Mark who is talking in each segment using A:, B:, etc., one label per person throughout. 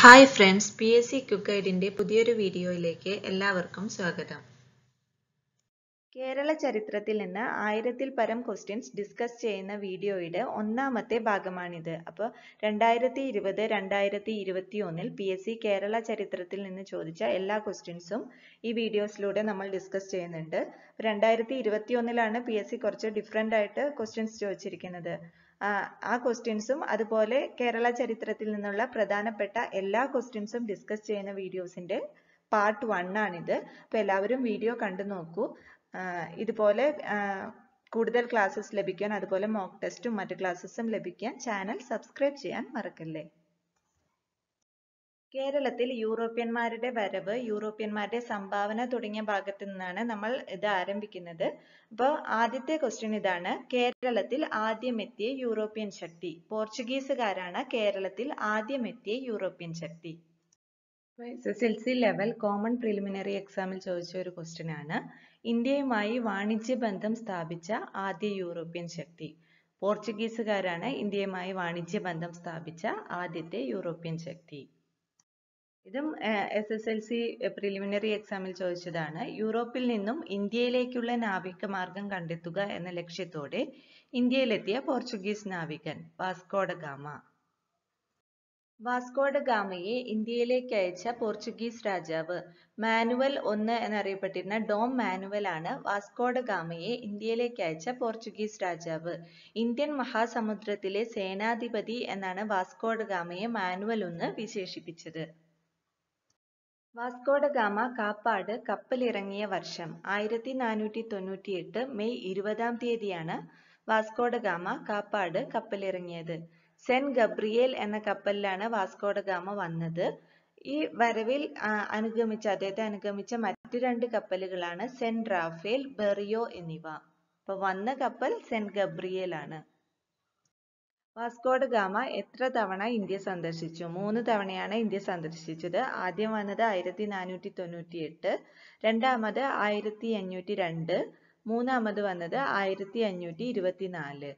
A: Hi friends P S C quick ഗൈഡിന്റെ പുതിയൊരു വീഡിയോയിലേക്ക് എല്ലാവർക്കും സ്വാഗതം കേരള ചരിത്രത്തിൽ നിന്ന് ആയിരത്തിൽ പരം ക്വസ്റ്റ്യൻസ് ഡിസ്കസ് ചെയ്യുന്ന വീഡിയോയുടെ ഒന്നാമത്തെ ഭാഗമാണിത് അപ്പോൾ രണ്ടായിരത്തി ഇരുപത് രണ്ടായിരത്തി ഇരുപത്തി ഒന്നിൽ പി എസ് സി കേരള ചരിത്രത്തിൽ നിന്ന് ചോദിച്ച എല്ലാ ക്വസ്റ്റ്യൻസും ഈ വീഡിയോസിലൂടെ നമ്മൾ ഡിസ്കസ് ചെയ്യുന്നുണ്ട് രണ്ടായിരത്തി ഇരുപത്തി ഒന്നിലാണ് പി എസ് സി കുറച്ച് ഡിഫറെൻ്റ് ആയിട്ട് ക്വസ്റ്റ്യൻസ് ചോദിച്ചിരിക്കുന്നത് ആ ക്വസ്റ്റ്യൻസും അതുപോലെ കേരള ചരിത്രത്തിൽ നിന്നുള്ള പ്രധാനപ്പെട്ട എല്ലാ ക്വസ്റ്റ്യൻസും ഡിസ്കസ് ചെയ്യുന്ന വീഡിയോസിന്റെ പാർട്ട് വൺ ആണിത് അപ്പോൾ എല്ലാവരും വീഡിയോ കണ്ടു നോക്കൂ ഇതുപോലെ കൂടുതൽ ക്ലാസ്സസ് ലഭിക്കാൻ അതുപോലെ മോക്ക് ടെസ്റ്റും മറ്റു ക്ലാസ്സസും ലഭിക്കാൻ ചാനൽ സബ്സ്ക്രൈബ് ചെയ്യാൻ മറക്കല്ലേ കേരളത്തിൽ യൂറോപ്യന്മാരുടെ വരവ് യൂറോപ്യന്മാരുടെ സംഭാവന തുടങ്ങിയ ഭാഗത്തു നിന്നാണ് നമ്മൾ ഇത് ആരംഭിക്കുന്നത് അപ്പോൾ ആദ്യത്തെ ക്വസ്റ്റ്യൻ ഇതാണ് കേരളത്തിൽ ആദ്യമെത്തിയ യൂറോപ്യൻ ശക്തി പോർച്ചുഗീസുകാരാണ് കേരളത്തിൽ ആദ്യമെത്തിയ യൂറോപ്യൻ ശക്തി S S L C level common preliminary എക്സാമിൽ ചോദിച്ച ഒരു ക്വസ്റ്റ്യൻ ആണ് ഇന്ത്യയുമായി വാണിജ്യ ബന്ധം സ്ഥാപിച്ച ആദ്യ യൂറോപ്യൻ ശക്തി പോർച്ചുഗീസുകാരാണ് ഇന്ത്യയുമായി വാണിജ്യ ബന്ധം സ്ഥാപിച്ച ആദ്യത്തെ യൂറോപ്യൻ ശക്തി ഇതും S S L C preliminary എക്സാമിൽ ചോദിച്ചതാണ് യൂറോപ്പിൽ നിന്നും ഇന്ത്യയിലേക്കുള്ള നാവിക മാർഗം കണ്ടെത്തുക എന്ന ലക്ഷ്യത്തോടെ ഇന്ത്യയിലെത്തിയ പോർച്ചുഗീസ് നാവികൻ വാസ്കോഡ ഗാമ വാസ്കോഡ ഗാമയെ ഇന്ത്യയിലേക്ക് അയച്ച പോർച്ചുഗീസ് രാജാവ് മാനുവൽ ഒന്ന് എന്നറിയപ്പെട്ടിരുന്ന ഡോം മാനുവൽ ആണ് വാസ്കോഡ ഗാമയെ ഇന്ത്യയിലേക്ക് അയച്ച പോർച്ചുഗീസ് രാജാവ് ഇന്ത്യൻ മഹാസമുദ്രത്തിലെ സേനാധിപതി എന്നാണ് വാസ്കോഡ ഗാമയെ മാനുവൽ ഒന്ന് വിശേഷിപ്പിച്ചത് ഗാമ കാപ്പാട് കപ്പലിറങ്ങിയ വർഷം ആയിരത്തി നാനൂറ്റി എട്ട് മെയ് ഇരുപതാം തീയതിയാണ് ഗാമ കാപ്പാട് കപ്പലിറങ്ങിയത് സെന്റ് ഗബ്രിയേൽ എന്ന കപ്പലിലാണ് ഗാമ വന്നത് ഈ വരവിൽ അനുഗമിച്ച അദ്ദേഹത്തെ അനുഗമിച്ച മറ്റു രണ്ട് കപ്പലുകളാണ് സെന്റ് റാഫേൽ ബെറിയോ എന്നിവ അപ്പൊ വന്ന കപ്പൽ സെന്റ് ഗബ്രിയേൽ ആണ് വാസ്കോഡ് ഗാമ എത്ര തവണ ഇന്ത്യ സന്ദർശിച്ചു മൂന്ന് തവണയാണ് ഇന്ത്യ സന്ദർശിച്ചത് ആദ്യം വന്നത് ആയിരത്തി നാനൂറ്റി തൊണ്ണൂറ്റി എട്ട് രണ്ടാമത് ആയിരത്തി അഞ്ഞൂറ്റി രണ്ട് മൂന്നാമത് വന്നത് ആയിരത്തി അഞ്ഞൂറ്റി ഇരുപത്തിനാല്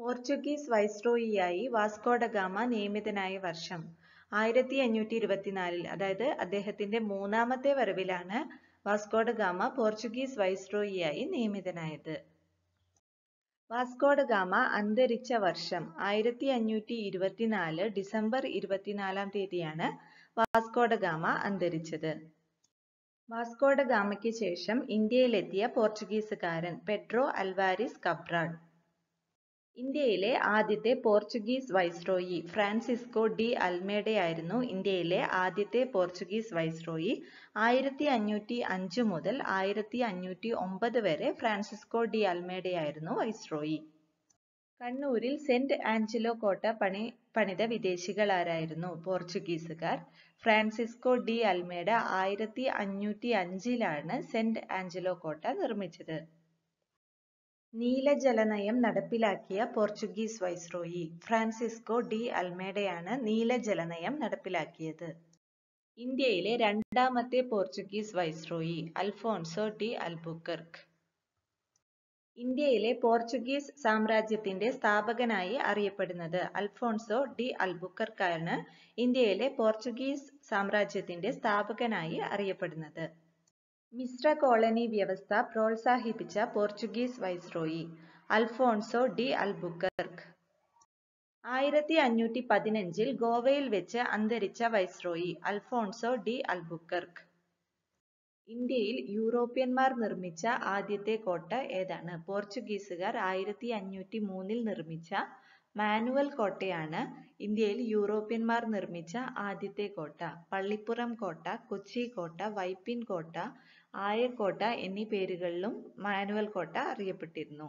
A: പോർച്ചുഗീസ് വൈസ്രോയിയായി വാസ്കോഡ ഗാമ നിയമിതനായ വർഷം ആയിരത്തി അഞ്ഞൂറ്റി ഇരുപത്തിനാലിൽ അതായത് അദ്ദേഹത്തിന്റെ മൂന്നാമത്തെ വരവിലാണ് വാസ്കോഡ ഗാമ പോർച്ചുഗീസ് വൈസ്രോയിയായി നിയമിതനായത് വാസ്കോഡ ഗാമ അന്തരിച്ച വർഷം ആയിരത്തി അഞ്ഞൂറ്റി ഇരുപത്തിനാല് ഡിസംബർ ഇരുപത്തിനാലാം തീയതിയാണ് വാസ്കോഡ ഗാമ അന്തരിച്ചത് വാസ്കോഡ ഗാമയ്ക്ക് ശേഷം ഇന്ത്യയിലെത്തിയ പോർച്ചുഗീസുകാരൻ പെഡ്രോ അൽവാരിസ് കബ്രാൾ ഇന്ത്യയിലെ ആദ്യത്തെ പോർച്ചുഗീസ് വൈസ്രോയി ഫ്രാൻസിസ്കോ ഡി അൽമേഡയായിരുന്നു ഇന്ത്യയിലെ ആദ്യത്തെ പോർച്ചുഗീസ് വൈസ്രോയി ആയിരത്തി അഞ്ഞൂറ്റി അഞ്ച് മുതൽ ആയിരത്തി അഞ്ഞൂറ്റി ഒമ്പത് വരെ ഫ്രാൻസിസ്കോ ഡി അൽമേഡയായിരുന്നു വൈസ്രോയി കണ്ണൂരിൽ സെന്റ് ആഞ്ചലോ കോട്ട പണി പണിത വിദേശികൾ ആരായിരുന്നു പോർച്ചുഗീസുകാർ ഫ്രാൻസിസ്കോ ഡി അൽമേഡ ആയിരത്തി അഞ്ഞൂറ്റി അഞ്ചിലാണ് സെന്റ് ആഞ്ചലോ കോട്ട നിർമ്മിച്ചത് നീലജലനയം നടപ്പിലാക്കിയ പോർച്ചുഗീസ് വൈസ്രോയി ഫ്രാൻസിസ്കോ ഡി അൽമേഡയാണ് നീലജലനയം നടപ്പിലാക്കിയത് ഇന്ത്യയിലെ രണ്ടാമത്തെ Portuguese viceroy Afonso de Albuquerque ഇന്ത്യയിലെ പോർച്ചുഗീസ് സാമ്രാജ്യത്തിന്റെ സ്ഥാപകനായി അറിയപ്പെടുന്നത് അൽഫോൺസോ ഡി അൽബുക്കർക്കാണ് ഇന്ത്യയിലെ പോർച്ചുഗീസ് സാമ്രാജ്യത്തിന്റെ സ്ഥാപകനായി അറിയപ്പെടുന്നത് മിശ്ര കോളനി വ്യവസ്ഥ പ്രോത്സാഹിപ്പിച്ച Portuguese viceroy Afonso de Albuquerque ആയിരത്തി അഞ്ഞൂറ്റി പതിനഞ്ചിൽ ഗോവയിൽ വെച്ച് അന്തരിച്ച വൈസ്രോയി അൽഫോൺസോ ഡി അൽബുക്കർക്ക് ഇന്ത്യയിൽ യൂറോപ്യന്മാർ നിർമ്മിച്ച ആദ്യത്തെ കോട്ട ഏതാണ് പോർച്ചുഗീസുകാർ ആയിരത്തി അഞ്ഞൂറ്റി മൂന്നിൽ നിർമ്മിച്ച മാനുവൽ കോട്ടയാണ് ഇന്ത്യയിൽ യൂറോപ്യന്മാർ നിർമ്മിച്ച ആദ്യത്തെ കോട്ട പള്ളിപ്പുറം കോട്ട കൊച്ചി കോട്ട വൈപ്പിൻ കോട്ട ആയക്കോട്ട എന്നീ പേരുകളിലും മാനുവൽ കോട്ട അറിയപ്പെട്ടിരുന്നു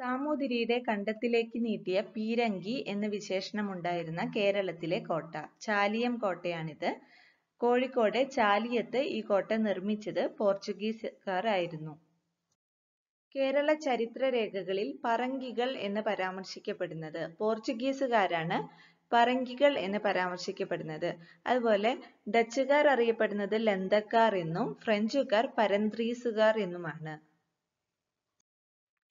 A: സാമൂതിരിയുടെ കണ്ടത്തിലേക്ക് നീട്ടിയ പീരങ്കി എന്ന വിശേഷണമുണ്ടായിരുന്ന കേരളത്തിലെ കോട്ട ചാലിയം കോട്ടയാണിത് കോഴിക്കോട് ചാലിയത്ത് ഈ കോട്ട നിർമ്മിച്ചത് പോർച്ചുഗീസുകാർ ആയിരുന്നു കേരള ചരിത്ര രേഖകളിൽ പറങ്കികൾ എന്ന് പരാമർശിക്കപ്പെടുന്നത് പോർച്ചുഗീസുകാരാണ് പറങ്കികൾ എന്ന് പരാമർശിക്കപ്പെടുന്നത് അതുപോലെ ഡച്ചുകാർ അറിയപ്പെടുന്നത് ലന്തക്കാർ എന്നും ഫ്രഞ്ചുകാർ പരന്ത്രീസുകാർ എന്നുമാണ്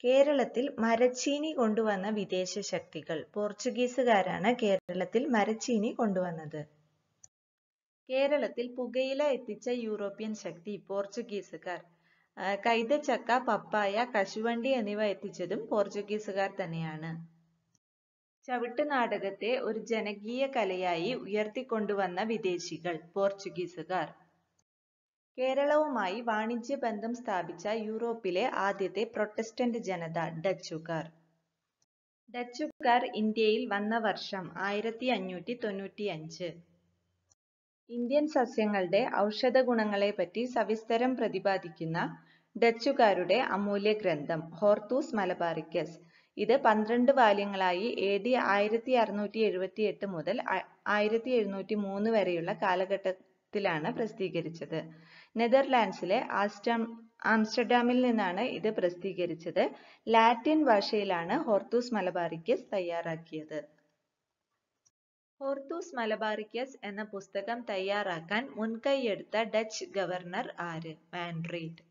A: കേരളത്തിൽ മരച്ചീനി കൊണ്ടുവന്ന വിദേശ ശക്തികൾ പോർച്ചുഗീസുകാരാണ് കേരളത്തിൽ മരച്ചീനി കൊണ്ടുവന്നത് കേരളത്തിൽ പുകയില എത്തിച്ച യൂറോപ്യൻ ശക്തി പോർച്ചുഗീസുകാർ കൈതച്ചക്ക പപ്പായ കശുവണ്ടി എന്നിവ എത്തിച്ചതും പോർച്ചുഗീസുകാർ തന്നെയാണ് നാടകത്തെ ഒരു ജനകീയ കലയായി ഉയർത്തിക്കൊണ്ടുവന്ന വിദേശികൾ പോർച്ചുഗീസുകാർ. കേരളവുമായി വാണിജ്യ ബന്ധം സ്ഥാപിച്ച യൂറോപ്പിലെ ആദ്യത്തെ പ്രൊട്ടസ്റ്റന്റ് ജനത ഡച്ചുകാർ. ഡച്ചുകാർ ഇന്ത്യയിൽ വന്ന വർഷം അഞ്ച് ഇന്ത്യൻ സസ്യങ്ങളുടെ പറ്റി സവിസ്തരം പ്രതിപാദിക്കുന്ന ഡച്ചുകാരുടെ ഗ്രന്ഥം ഹോർത്തൂസ് മലബാറിക്കസ് ഇത് പന്ത്രണ്ട് വാല്യങ്ങളായി എ ഡി ആയിരത്തി അറുന്നൂറ്റി എഴുപത്തി എട്ട് മുതൽ ആയിരത്തി എഴുന്നൂറ്റി മൂന്ന് വരെയുള്ള കാലഘട്ടത്തിലാണ് പ്രസിദ്ധീകരിച്ചത് നെതർലാൻഡ്സിലെ ആസ്റ്റം ആംസ്റ്റർഡാമിൽ നിന്നാണ് ഇത് പ്രസിദ്ധീകരിച്ചത് ലാറ്റിൻ ഭാഷയിലാണ് ഹോർത്തൂസ് മലബാറിക്കസ് തയ്യാറാക്കിയത് ഹോർത്തൂസ് മലബാറിക്കസ് എന്ന പുസ്തകം തയ്യാറാക്കാൻ മുൻകൈയെടുത്ത ഡച്ച് ഗവർണർ ആര് മാൻഡ്രീറ്റ്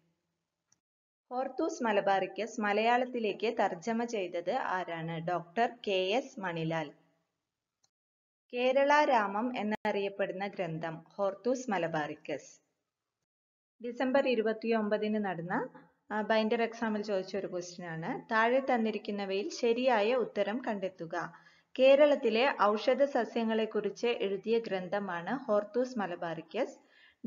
A: പോർത്തൂസ് മലബാറിക്കസ് മലയാളത്തിലേക്ക് തർജ്ജമ ചെയ്തത് ആരാണ് doctor K S Manilal Kerala രാമം എന്നറിയപ്പെടുന്ന ഗ്രന്ഥം ഹോർത്തൂസ് മലബാറിക്കസ് ഡിസംബർ ഇരുപത്തിയൊമ്പതിന് നടന്ന ബൈൻഡർ എക്സാമിൽ ചോദിച്ച ഒരു ക്വസ്റ്റ്യൻ ആണ് താഴെ തന്നിരിക്കുന്നവയിൽ ശരിയായ ഉത്തരം കണ്ടെത്തുക കേരളത്തിലെ ഔഷധ സസ്യങ്ങളെക്കുറിച്ച് എഴുതിയ ഗ്രന്ഥമാണ് ഹോർത്തൂസ് മലബാറിക്കസ്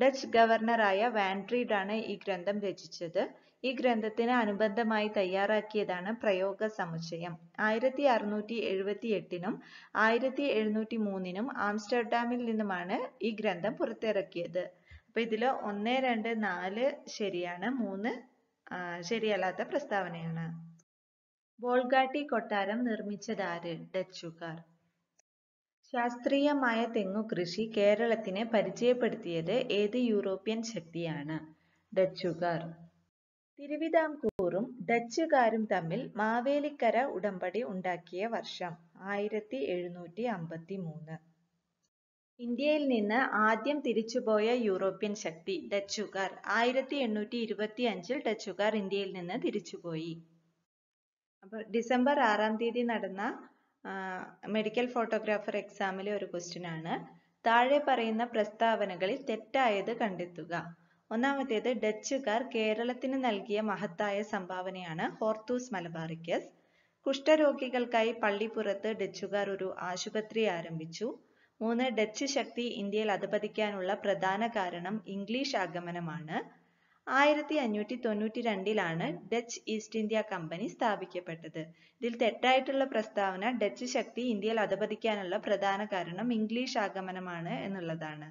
A: ഡച്ച് ഗവർണറായ വാൻഡ്രീഡാണ് ഈ ഗ്രന്ഥം രചിച്ചത് ഈ ഗ്രന്ഥത്തിന് അനുബന്ധമായി തയ്യാറാക്കിയതാണ് പ്രയോഗ സമുച്ചയം ആയിരത്തി അറുന്നൂറ്റി എഴുപത്തി എട്ടിനും ആയിരത്തി എഴുന്നൂറ്റി മൂന്നിനും ആംസ്റ്റർഡാമിൽ നിന്നുമാണ് ഈ ഗ്രന്ഥം പുറത്തിറക്കിയത് അപ്പൊ ഇതിൽ ഒന്ന് രണ്ട് നാല് ശരിയാണ് മൂന്ന് ശരിയല്ലാത്ത പ്രസ്താവനയാണ് ബോൾഗാട്ടി കൊട്ടാരം നിർമ്മിച്ചതാര് ഡച്ചുകാർ ശാസ്ത്രീയമായ തെങ്ങു കൃഷി കേരളത്തിന് പരിചയപ്പെടുത്തിയത് ഏത് യൂറോപ്യൻ ശക്തിയാണ് ഡച്ചുകാർ തിരുവിതാംകൂറും ഡച്ചുകാരും തമ്മിൽ മാവേലിക്കര ഉടമ്പടി ഉണ്ടാക്കിയ വർഷം ആയിരത്തി എഴുന്നൂറ്റി അമ്പത്തി മൂന്ന് ഇന്ത്യയിൽ നിന്ന് ആദ്യം തിരിച്ചുപോയ യൂറോപ്യൻ ശക്തി ഡച്ചുകാർ ആയിരത്തി എണ്ണൂറ്റി ഇരുപത്തി അഞ്ചിൽ ഡച്ചുകാർ ഇന്ത്യയിൽ നിന്ന് തിരിച്ചുപോയി അപ്പോൾ ഡിസംബർ ആറാം തീയതി നടന്ന മെഡിക്കൽ ഫോട്ടോഗ്രാഫർ എക്സാമിലെ ഒരു ക്വസ്റ്റ്യൻ ആണ് താഴെ പറയുന്ന പ്രസ്താവനകളിൽ തെറ്റായത് കണ്ടെത്തുക ഒന്നാമത്തേത് ഡച്ചുകാർ കേരളത്തിന് നൽകിയ മഹത്തായ സംഭാവനയാണ് ഹോർത്തൂസ് മലബാറിക്കസ് കുഷ്ഠരോഗികൾക്കായി പള്ളിപ്പുറത്ത് ഡച്ചുകാർ ഒരു ആശുപത്രി ആരംഭിച്ചു മൂന്ന് ഡച്ച് ശക്തി ഇന്ത്യയിൽ അധപതിക്കാനുള്ള പ്രധാന കാരണം ഇംഗ്ലീഷ് ആഗമനമാണ് ആയിരത്തി അഞ്ഞൂറ്റി തൊണ്ണൂറ്റി രണ്ടിലാണ് ഡച്ച് ഈസ്റ്റ് ഇന്ത്യ കമ്പനി സ്ഥാപിക്കപ്പെട്ടത് ഇതിൽ തെറ്റായിട്ടുള്ള പ്രസ്താവന ഡച്ച് ശക്തി ഇന്ത്യയിൽ അധപതിക്കാനുള്ള പ്രധാന കാരണം ഇംഗ്ലീഷ് ആഗമനമാണ് എന്നുള്ളതാണ്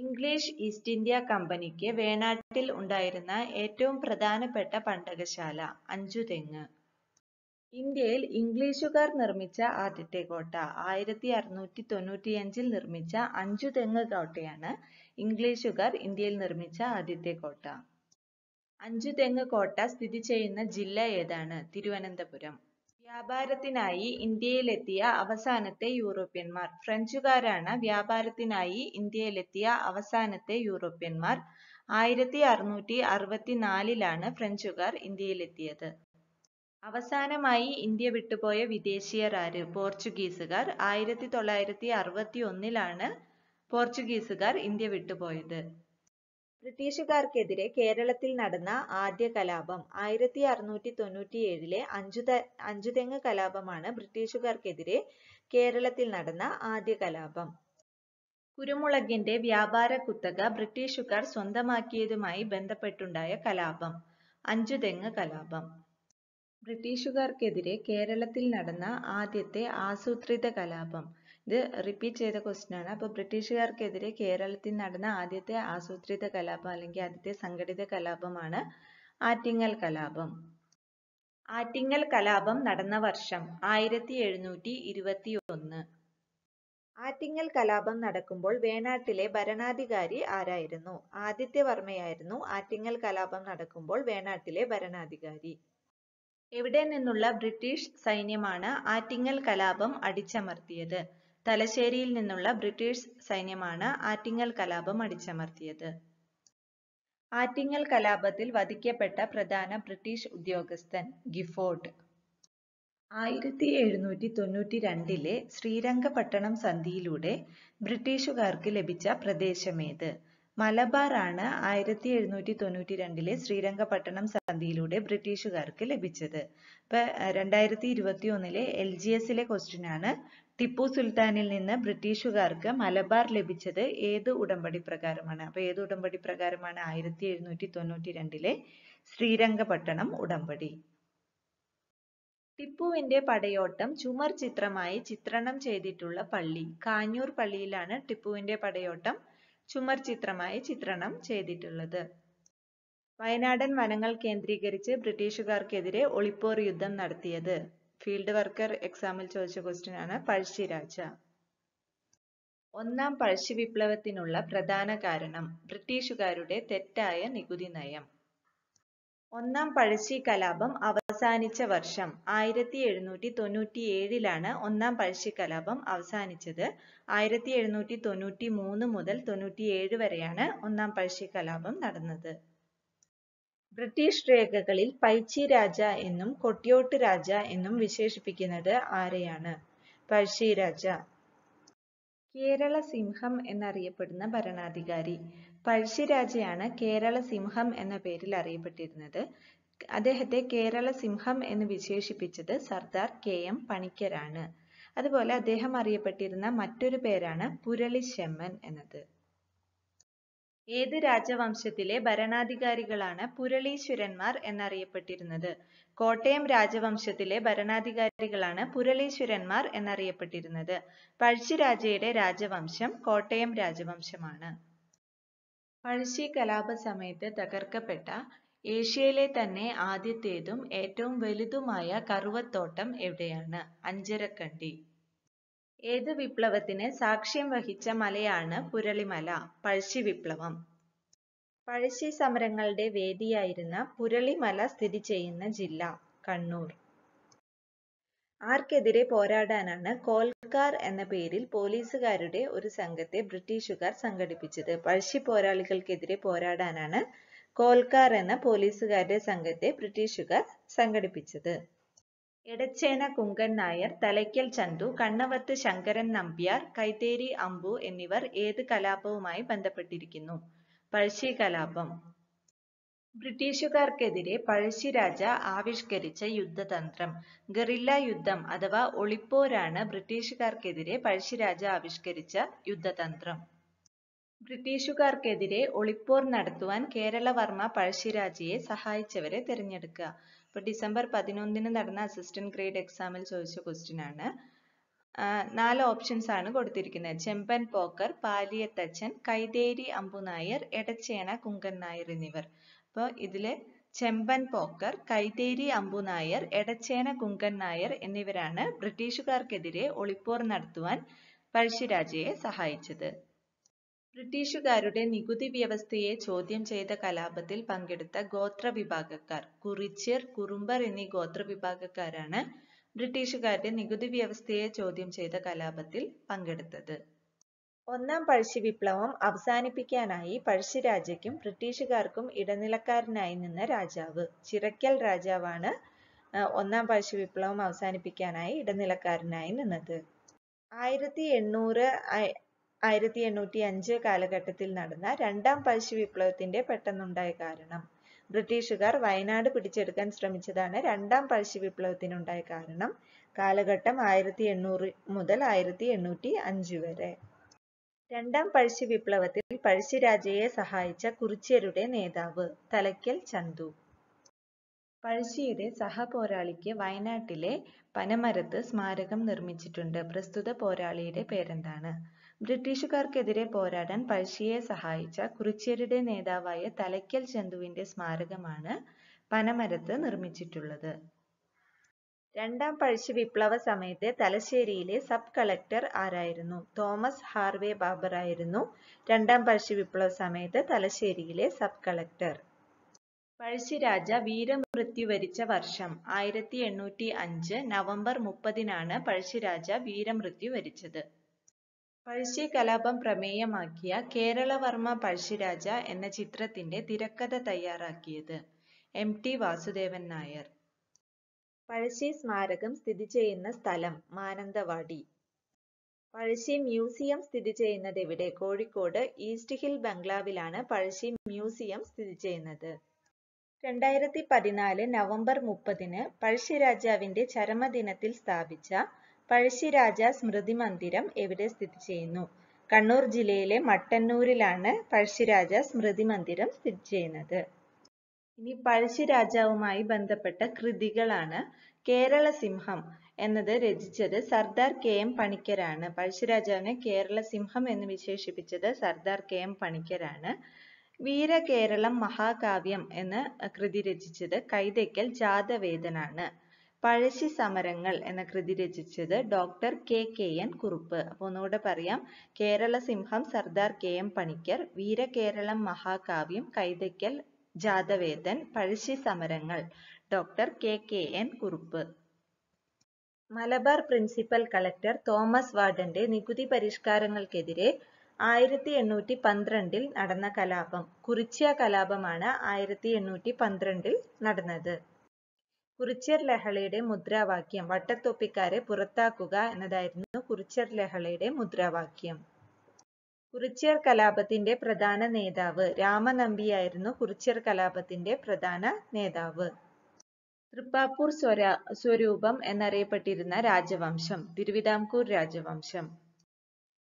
A: ഇംഗ്ലീഷ് ഈസ്റ്റ് ഇന്ത്യ കമ്പനിക്ക് വേണാട്ടിൽ ഉണ്ടായിരുന്ന ഏറ്റവും പ്രധാനപ്പെട്ട പണ്ടകശാല അഞ്ചുതെങ്ങ്. ഇന്ത്യയിൽ ഇംഗ്ലീഷുകാർ നിർമ്മിച്ച ആദ്യത്തെ കോട്ട. ആയിരത്തി അറുനൂറ്റി തൊണ്ണൂറ്റിയഞ്ചിൽ നിർമ്മിച്ച അഞ്ചുതെങ്ങ് കോട്ടയാണ് ഇംഗ്ലീഷുകാർ ഇന്ത്യയിൽ നിർമ്മിച്ച ആദ്യത്തെ കോട്ട. അഞ്ചുതെങ്ങ് കോട്ട സ്ഥിതി ചെയ്യുന്ന ജില്ല ഏതാണ്? തിരുവനന്തപുരം. വ്യാപാരത്തിനായി ഇന്ത്യയിലെത്തിയ അവസാനത്തെ യൂറോപ്യന്മാർ. ഫ്രഞ്ചുകാരാണ് വ്യാപാരത്തിനായി ഇന്ത്യയിലെത്തിയ അവസാനത്തെ യൂറോപ്യന്മാർ. ആയിരത്തി അറുനൂറ്റി അറുപത്തിനാലിലാണ് ഫ്രഞ്ചുകാർ ഇന്ത്യയിലെത്തിയത്. അവസാനമായി ഇന്ത്യ വിട്ടുപോയ ആര് പോർച്ചുഗീസുകാർ. ആയിരത്തി തൊള്ളായിരത്തി ഒന്നിലാണ് പോർച്ചുഗീസുകാർ ഇന്ത്യ വിട്ടുപോയത്. ബ്രിട്ടീഷുകാർക്കെതിരെ കേരളത്തിൽ നടന്ന ആദ്യ കലാപം ആയിരത്തി അറുന്നൂറ്റി തൊണ്ണൂറ്റിയേഴിലെ അഞ്ചുത അഞ്ചുതെങ്ങ് കലാപമാണ് ബ്രിട്ടീഷുകാർക്കെതിരെ കേരളത്തിൽ നടന്ന ആദ്യ കലാപം കുരുമുളകിന്റെ വ്യാപാര കുത്തക ബ്രിട്ടീഷുകാർ സ്വന്തമാക്കിയതുമായി ബന്ധപ്പെട്ടുണ്ടായ കലാപം അഞ്ചുതെങ്ങ് കലാപം ബ്രിട്ടീഷുകാർക്കെതിരെ കേരളത്തിൽ നടന്ന ആദ്യത്തെ ആസൂത്രിത കലാപം ഇത് റിപ്പീറ്റ് ചെയ്ത ക്വസ്റ്റ്യൻ ആണ് അപ്പോൾ ബ്രിട്ടീഷുകാർക്കെതിരെ കേരളത്തിൽ നടന്ന ആദ്യത്തെ ആസൂത്രിത കലാപം അല്ലെങ്കിൽ ആദ്യത്തെ സംഘടിത കലാപമാണ് ആറ്റിങ്ങൽ കലാപം ആറ്റിങ്ങൽ കലാപം നടന്ന വർഷം ആയിരത്തി എഴുന്നൂറ്റി ഇരുപത്തി ഒന്ന് ആറ്റിങ്ങൽ കലാപം നടക്കുമ്പോൾ വേണാട്ടിലെ ഭരണാധികാരി ആരായിരുന്നു ആദിത്യവർമ്മയായിരുന്നു ആറ്റിങ്ങൽ കലാപം നടക്കുമ്പോൾ വേണാട്ടിലെ ഭരണാധികാരി എവിടെ നിന്നുള്ള ബ്രിട്ടീഷ് സൈന്യമാണ് ആറ്റിങ്ങൽ കലാപം അടിച്ചമർത്തിയത് തലശ്ശേരിയിൽ നിന്നുള്ള ബ്രിട്ടീഷ് സൈന്യമാണ് ആറ്റിങ്ങൽ കലാപം അടിച്ചമർത്തിയത് ആറ്റിങ്ങൽ കലാപത്തിൽ വധിക്കപ്പെട്ട പ്രധാന ബ്രിട്ടീഷ് ഉദ്യോഗസ്ഥൻ ഗിഫോർഡ് ആയിരത്തി എഴുന്നൂറ്റി തൊണ്ണൂറ്റി രണ്ടിലെ ശ്രീരംഗപട്ടണം സന്ധിയിലൂടെ ബ്രിട്ടീഷുകാർക്ക് ലഭിച്ച പ്രദേശമേത് മലബാർ ആണ് ആയിരത്തി എഴുന്നൂറ്റി തൊണ്ണൂറ്റി രണ്ടിലെ ശ്രീരംഗപട്ടണം സന്ധിയിലൂടെ ബ്രിട്ടീഷുകാർക്ക് ലഭിച്ചത് ഇപ്പൊ രണ്ടായിരത്തി ഇരുപത്തി ഒന്നിലെ എൽ ജി എസിലെ ക്വസ്റ്റ്യൻ ആണ് ടിപ്പു സുൽത്താനിൽ നിന്ന് ബ്രിട്ടീഷുകാർക്ക് മലബാർ ലഭിച്ചത് ഏത് ഉടമ്പടി പ്രകാരമാണ് അപ്പോൾ ഏത് ഉടമ്പടി പ്രകാരമാണ് ആയിരത്തി എഴുന്നൂറ്റി തൊണ്ണൂറ്റി രണ്ടിലെ ശ്രീരംഗപട്ടണം ഉടമ്പടി ടിപ്പുവിന്റെ പടയോട്ടം ചുമർ ചിത്രമായി ചിത്രണം ചെയ്തിട്ടുള്ള പള്ളി കാഞ്ഞൂർ പള്ളിയിലാണ് ടിപ്പുവിന്റെ പടയോട്ടം ചുമർ ചിത്രമായി ചിത്രണം ചെയ്തിട്ടുള്ളത് വയനാടൻ വനങ്ങൾ കേന്ദ്രീകരിച്ച് ബ്രിട്ടീഷുകാർക്കെതിരെ ഒളിപ്പോർ യുദ്ധം നടത്തിയത് ഫീൽഡ് വർക്കർ എക്സാമിൽ ചോദിച്ച ക്വസ്റ്റ്യൻ ആണ് പഴശ്ശിരാജ ഒന്നാം പഴശ്ശി വിപ്ലവത്തിനുള്ള പ്രധാന കാരണം ബ്രിട്ടീഷുകാരുടെ തെറ്റായ നികുതി നയം ഒന്നാം പഴശ്ശി കലാപം അവസാനിച്ച വർഷം ആയിരത്തി എഴുന്നൂറ്റി തൊണ്ണൂറ്റി ഏഴിലാണ് ഒന്നാം പഴശ്ശി കലാപം അവസാനിച്ചത് ആയിരത്തി എഴുന്നൂറ്റി തൊണ്ണൂറ്റി മൂന്ന് മുതൽ തൊണ്ണൂറ്റി ഏഴ് വരെയാണ് ഒന്നാം പഴശ്ശി കലാപം നടന്നത് ബ്രിട്ടീഷ് രേഖകളിൽ പൈച്ചി രാജ എന്നും കൊട്ടിയോട്ട് രാജ എന്നും വിശേഷിപ്പിക്കുന്നത് ആരെയാണ് പഴശ്ശി രാജ കേരള സിംഹം എന്നറിയപ്പെടുന്ന ഭരണാധികാരി പഴശ്ശി രാജയാണ് കേരള സിംഹം എന്ന പേരിൽ അറിയപ്പെട്ടിരുന്നത് അദ്ദേഹത്തെ കേരള സിംഹം എന്ന് വിശേഷിപ്പിച്ചത് സർദാർ കെ എം പണിക്കരാണ് അതുപോലെ അദ്ദേഹം അറിയപ്പെട്ടിരുന്ന മറ്റൊരു പേരാണ് പുരളിശെമ്മൻ എന്നത് ഏത് രാജവംശത്തിലെ ഭരണാധികാരികളാണ് പുരളീശ്വരന്മാർ എന്നറിയപ്പെട്ടിരുന്നത്? കോട്ടയം രാജവംശത്തിലെ ഭരണാധികാരികളാണ് പുരളീശ്വരന്മാർ എന്നറിയപ്പെട്ടിരുന്നത്. പഴശ്ശിരാജയുടെ രാജവംശം കോട്ടയം രാജവംശമാണ്. പഴശ്ശി സമയത്ത് തകർക്കപ്പെട്ട ഏഷ്യയിലെ തന്നെ ആദ്യത്തേതും ഏറ്റവും വലുതുമായ കറുവത്തോട്ടം എവിടെയാണ്? അഞ്ചരക്കണ്ടി ഏതു വിപ്ലവത്തിന് സാക്ഷ്യം വഹിച്ച മലയാണ് പുരളിമല പഴശ്ശി വിപ്ലവം പഴശ്ശി സമരങ്ങളുടെ വേദിയായിരുന്ന പുരളിമല സ്ഥിതി ചെയ്യുന്ന ജില്ല കണ്ണൂർ ആർക്കെതിരെ പോരാടാനാണ് കോൽക്കാർ എന്ന പേരിൽ പോലീസുകാരുടെ ഒരു സംഘത്തെ ബ്രിട്ടീഷുകാർ സംഘടിപ്പിച്ചത് പഴശ്ശി പോരാളികൾക്കെതിരെ പോരാടാനാണ് കോൽക്കാർ എന്ന പോലീസുകാരുടെ സംഘത്തെ ബ്രിട്ടീഷുകാർ സംഘടിപ്പിച്ചത് എടച്ചേന കുങ്കൻ നായർ തലയ്ക്കൽ ചന്തു കണ്ണവത്ത് ശങ്കരൻ നമ്പ്യാർ കൈതേരി അമ്പു എന്നിവർ ഏത് കലാപവുമായി ബന്ധപ്പെട്ടിരിക്കുന്നു പഴശ്ശി കലാപം ബ്രിട്ടീഷുകാർക്കെതിരെ പഴശ്ശി രാജ ആവിഷ്കരിച്ച യുദ്ധതന്ത്രം ഗറില്ല യുദ്ധം അഥവാ ഒളിപ്പോരാണ് ബ്രിട്ടീഷുകാർക്കെതിരെ പഴശ്ശിരാജ ആവിഷ്കരിച്ച യുദ്ധതന്ത്രം ബ്രിട്ടീഷുകാർക്കെതിരെ ഒളിപ്പോർ നടത്തുവാൻ കേരളവർമ്മ പഴശ്ശിരാജയെ സഹായിച്ചവരെ തിരഞ്ഞെടുക്കുക അപ്പോൾ ഡിസംബർ പതിനൊന്നിന് നടന്ന അസിസ്റ്റന്റ് ഗ്രേഡ് എക്സാമിൽ ചോദിച്ച ക്വസ്റ്റ്യൻ ആണ് നാല് ഓപ്ഷൻസ് ആണ് കൊടുത്തിരിക്കുന്നത് ചെമ്പൻ പോക്കർ പാലിയത്തച്ഛൻ കൈതേരി അമ്പു നായർ എടച്ചേന കുങ്കൻ നായർ എന്നിവർ അപ്പോൾ ഇതിലെ ചെമ്പൻ പോക്കർ കൈതേരി അമ്പു നായർ എടച്ചേന കുങ്കൻ നായർ എന്നിവരാണ് ബ്രിട്ടീഷുകാർക്കെതിരെ ഒളിപ്പോർ നടത്തുവാൻ പഴശ്ശിരാജയെ സഹായിച്ചത് ബ്രിട്ടീഷുകാരുടെ നികുതി വ്യവസ്ഥയെ ചോദ്യം ചെയ്ത കലാപത്തിൽ പങ്കെടുത്ത ഗോത്രവിഭാഗക്കാർ കുറിച്യർ, കുറുമ്പർ എന്നീ ഗോത്രവിഭാഗക്കാരാണ് ബ്രിട്ടീഷുകാരുടെ നികുതി വ്യവസ്ഥയെ ചോദ്യം ചെയ്ത കലാപത്തിൽ പങ്കെടുത്തത്. ഒന്നാം പഴശ്ശി വിപ്ലവം അവസാനിപ്പിക്കാനായി പഴശ്ശിരാജയ്ക്കും ബ്രിട്ടീഷുകാർക്കും ഇടനിലക്കാരനായി നിന്ന രാജാവ് ചിറയ്ക്കൽ രാജാവാണ് ഒന്നാം പഴശ്ശി വിപ്ലവം അവസാനിപ്പിക്കാനായി ഇടനിലക്കാരനായി നിന്നത്. ആയിരത്തി എണ്ണൂറ് ആയിരത്തി എണ്ണൂറ്റി അഞ്ച് കാലഘട്ടത്തിൽ നടന്ന രണ്ടാം പഴശ്ശി വിപ്ലവത്തിന്റെ പെട്ടെന്നുണ്ടായ കാരണം ബ്രിട്ടീഷുകാർ വയനാട് പിടിച്ചെടുക്കാൻ ശ്രമിച്ചതാണ് രണ്ടാം പഴശ്ശി വിപ്ലവത്തിനുണ്ടായ കാരണം കാലഘട്ടം ആയിരത്തി എണ്ണൂറ് മുതൽ ആയിരത്തി എണ്ണൂറ്റി അഞ്ച് വരെ രണ്ടാം പഴശ്ശി വിപ്ലവത്തിൽ പഴശ്ശിരാജയെ സഹായിച്ച കുറിച്യരുടെ നേതാവ് തലയ്ക്കൽ ചന്തു പഴശ്ശിയുടെ സഹപോരാളിക്ക് വയനാട്ടിലെ പനമരത്ത് സ്മാരകം നിർമ്മിച്ചിട്ടുണ്ട് പ്രസ്തുത പോരാളിയുടെ പേരെന്താണ് ബ്രിട്ടീഷുകാർക്കെതിരെ പോരാടാൻ പഴശ്ശിയെ സഹായിച്ച കുറിച്യരുടെ നേതാവായ തലയ്ക്കൽ ചന്തുവിന്റെ സ്മാരകമാണ് പനമരത്ത് നിർമ്മിച്ചിട്ടുള്ളത് രണ്ടാം പഴശ്ശി വിപ്ലവ സമയത്തെ തലശ്ശേരിയിലെ സബ് കളക്ടർ ആരായിരുന്നു തോമസ് ഹാർവേ ബാബർ ആയിരുന്നു രണ്ടാം പഴശ്ശി വിപ്ലവ സമയത്ത് തലശ്ശേരിയിലെ സബ് കളക്ടർ പഴശ്ശി രാജ വീരമൃത്യു വരിച്ച വർഷം ആയിരത്തി എണ്ണൂറ്റി അഞ്ച് നവംബർ മുപ്പതിനാണ് പഴശ്ശിരാജ വീരമൃത്യു വരിച്ചത് കലാപം പ്രമേയമാക്കിയ കേരളവർമ്മ പഴശ്ശിരാജ എന്ന ചിത്രത്തിന്റെ തിരക്കഥ തയ്യാറാക്കിയത് എം ടി വാസുദേവൻ നായർ പഴശ്ശി സ്മാരകം സ്ഥിതി ചെയ്യുന്ന സ്ഥലം മാനന്തവാടി പഴശ്ശി മ്യൂസിയം സ്ഥിതി ചെയ്യുന്നത് എവിടെ കോഴിക്കോട് ഈസ്റ്റ് ഹിൽ ബംഗ്ലാവിലാണ് പഴശ്ശി മ്യൂസിയം സ്ഥിതി ചെയ്യുന്നത് രണ്ടായിരത്തി പതിനാല് നവംബർ മുപ്പതിന് പഴശ്ശിരാജാവിന്റെ ചരമദിനത്തിൽ സ്ഥാപിച്ച പഴശ്ശിരാജ സ്മൃതി മന്ദിരം എവിടെ സ്ഥിതി ചെയ്യുന്നു കണ്ണൂർ ജില്ലയിലെ മട്ടന്നൂരിലാണ് പഴശ്ശിരാജ സ്മൃതി മന്ദിരം സ്ഥിതി ചെയ്യുന്നത് ഇനി പഴശ്ശിരാജാവുമായി ബന്ധപ്പെട്ട കൃതികളാണ് കേരള സിംഹം എന്നത് രചിച്ചത് സർദാർ കെ എം പണിക്കരാണ് പഴശ്ശിരാജാവിനെ കേരള സിംഹം എന്ന് വിശേഷിപ്പിച്ചത് സർദാർ കെ എം പണിക്കരാണ് വീരകേരളം മഹാകാവ്യം എന്ന കൃതി രചിച്ചത് കൈതയ്ക്കൽ ജാതവേദനാണ് പഴശ്ശി സമരങ്ങൾ എന്ന കൃതി രചിച്ചത് doctor K K N Kurup അപ്പോൾ ഒന്നുകൂടെ പറയാം കേരള സിംഹം സർദാർ കെ എം പണിക്കർ വീരകേരളം മഹാകാവ്യം കൈതയ്ക്കൽ ജാതവേദൻ പഴശ്ശി സമരങ്ങൾ doctor K K N Kurup Malabar principal collector Thomas വാർഡന്റെ നികുതി പരിഷ്കാരങ്ങൾക്കെതിരെ ആയിരത്തി എണ്ണൂറ്റി പന്ത്രണ്ടിൽ നടന്ന കലാപം കുറിച്യ കലാപമാണ് ആയിരത്തി എണ്ണൂറ്റി പന്ത്രണ്ടിൽ നടന്നത് കുറിച്യർ ലഹളയുടെ മുദ്രാവാക്യം വട്ടത്തോപ്പിക്കാരെ പുറത്താക്കുക എന്നതായിരുന്നു കുറിച്യർ ലഹളയുടെ മുദ്രാവാക്യം കുറിച്യർ കലാപത്തിന്റെ പ്രധാന നേതാവ് രാമനമ്പിയായിരുന്നു കുറിച്യർ കലാപത്തിന്റെ പ്രധാന നേതാവ് തൃപ്പാപ്പൂർ സ്വരാ സ്വരൂപം എന്നറിയപ്പെട്ടിരുന്ന രാജവംശം തിരുവിതാംകൂർ രാജവംശം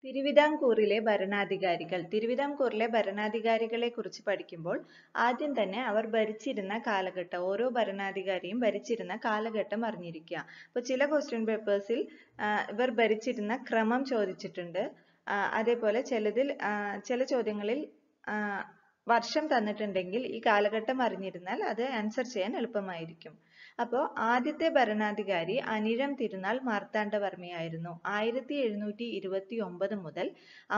A: തിരുവിതാംകൂറിലെ ഭരണാധികാരികൾ തിരുവിതാംകൂറിലെ ഭരണാധികാരികളെ കുറിച്ച് പഠിക്കുമ്പോൾ ആദ്യം തന്നെ അവർ ഭരിച്ചിരുന്ന കാലഘട്ടം ഓരോ ഭരണാധികാരിയും ഭരിച്ചിരുന്ന കാലഘട്ടം അറിഞ്ഞിരിക്കുക അപ്പോൾ ചില ക്വസ്റ്റ്യൻ പേപ്പേഴ്സിൽ ഇവർ ഭരിച്ചിരുന്ന ക്രമം ചോദിച്ചിട്ടുണ്ട് അതേപോലെ ചിലതിൽ ചില ചോദ്യങ്ങളിൽ വർഷം തന്നിട്ടുണ്ടെങ്കിൽ ഈ കാലഘട്ടം അറിഞ്ഞിരുന്നാൽ അത് ആൻസർ ചെയ്യാൻ എളുപ്പമായിരിക്കും അപ്പോൾ ആദ്യത്തെ ഭരണാധികാരി അനിഴം തിരുനാൾ മാർത്താണ്ഡവർമ്മയായിരുന്നു ആയിരത്തി എഴുന്നൂറ്റി ഇരുപത്തി ഒമ്പത് മുതൽ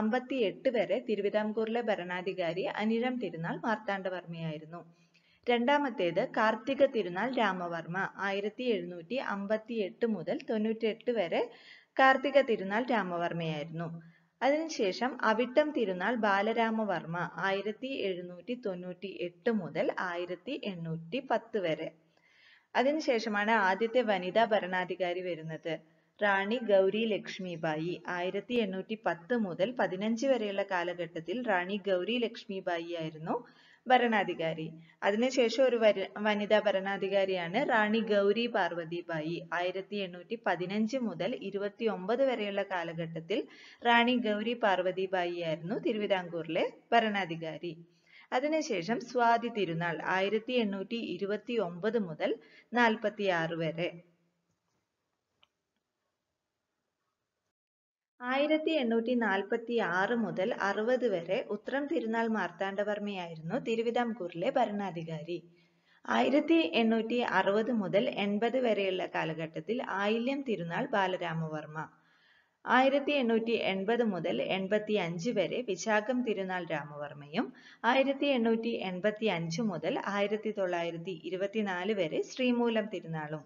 A: അമ്പത്തി എട്ട് വരെ തിരുവിതാംകൂറിലെ ഭരണാധികാരി അനിഴം തിരുനാൾ മാർത്താണ്ഡവർമ്മയായിരുന്നു രണ്ടാമത്തേത് കാർത്തിക തിരുനാൾ രാമവർമ്മ ആയിരത്തി എഴുന്നൂറ്റി അമ്പത്തി എട്ട് മുതൽ തൊണ്ണൂറ്റെട്ട് വരെ കാർത്തിക തിരുനാൾ രാമവർമ്മയായിരുന്നു അതിനുശേഷം അവിട്ടം തിരുനാൾ ബാലരാമവർമ്മ ആയിരത്തി എഴുന്നൂറ്റി തൊണ്ണൂറ്റി എട്ട് മുതൽ ആയിരത്തി എണ്ണൂറ്റി പത്ത് വരെ അതിനുശേഷമാണ് ആദ്യത്തെ വനിതാ ഭരണാധികാരി വരുന്നത് റാണി ഗൗരി ലക്ഷ്മിബായി ആയിരത്തി എണ്ണൂറ്റി പത്ത് മുതൽ പതിനഞ്ച് വരെയുള്ള കാലഘട്ടത്തിൽ റാണി ഗൗരി ലക്ഷ്മിബായി ആയിരുന്നു ഭരണാധികാരി അതിനുശേഷം ഒരു വനിതാ ഭരണാധികാരിയാണ് റാണി ഗൗരി പാർവതിബായി ആയിരത്തി എണ്ണൂറ്റി പതിനഞ്ച് മുതൽ ഇരുപത്തി ഒമ്പത് വരെയുള്ള കാലഘട്ടത്തിൽ റാണി ഗൗരി പാർവതിബായി ആയിരുന്നു തിരുവിതാംകൂറിലെ ഭരണാധികാരി അതിനുശേഷം സ്വാതി തിരുനാൾ ആയിരത്തി എണ്ണൂറ്റി ഇരുപത്തി ഒമ്പത് മുതൽ ആറ് വരെ ആയിരത്തി എണ്ണൂറ്റി നാൽപ്പത്തി ആറ് മുതൽ അറുപത് വരെ ഉത്രം തിരുനാൾ മാർത്താണ്ഡവർമ്മയായിരുന്നു തിരുവിതാംകൂറിലെ ഭരണാധികാരി ആയിരത്തി എണ്ണൂറ്റി അറുപത് മുതൽ എൺപത് വരെയുള്ള കാലഘട്ടത്തിൽ ആയില്യം തിരുനാൾ ബാലരാമവർമ്മ ആയിരത്തി എണ്ണൂറ്റി എൺപത് മുതൽ എൺപത്തി അഞ്ച് വരെ വിശാഖം തിരുനാൾ രാമവർമ്മയും ആയിരത്തി എണ്ണൂറ്റി എൺപത്തി അഞ്ച് മുതൽ ആയിരത്തി തൊള്ളായിരത്തി ഇരുപത്തിനാല് വരെ ശ്രീമൂലം തിരുനാളും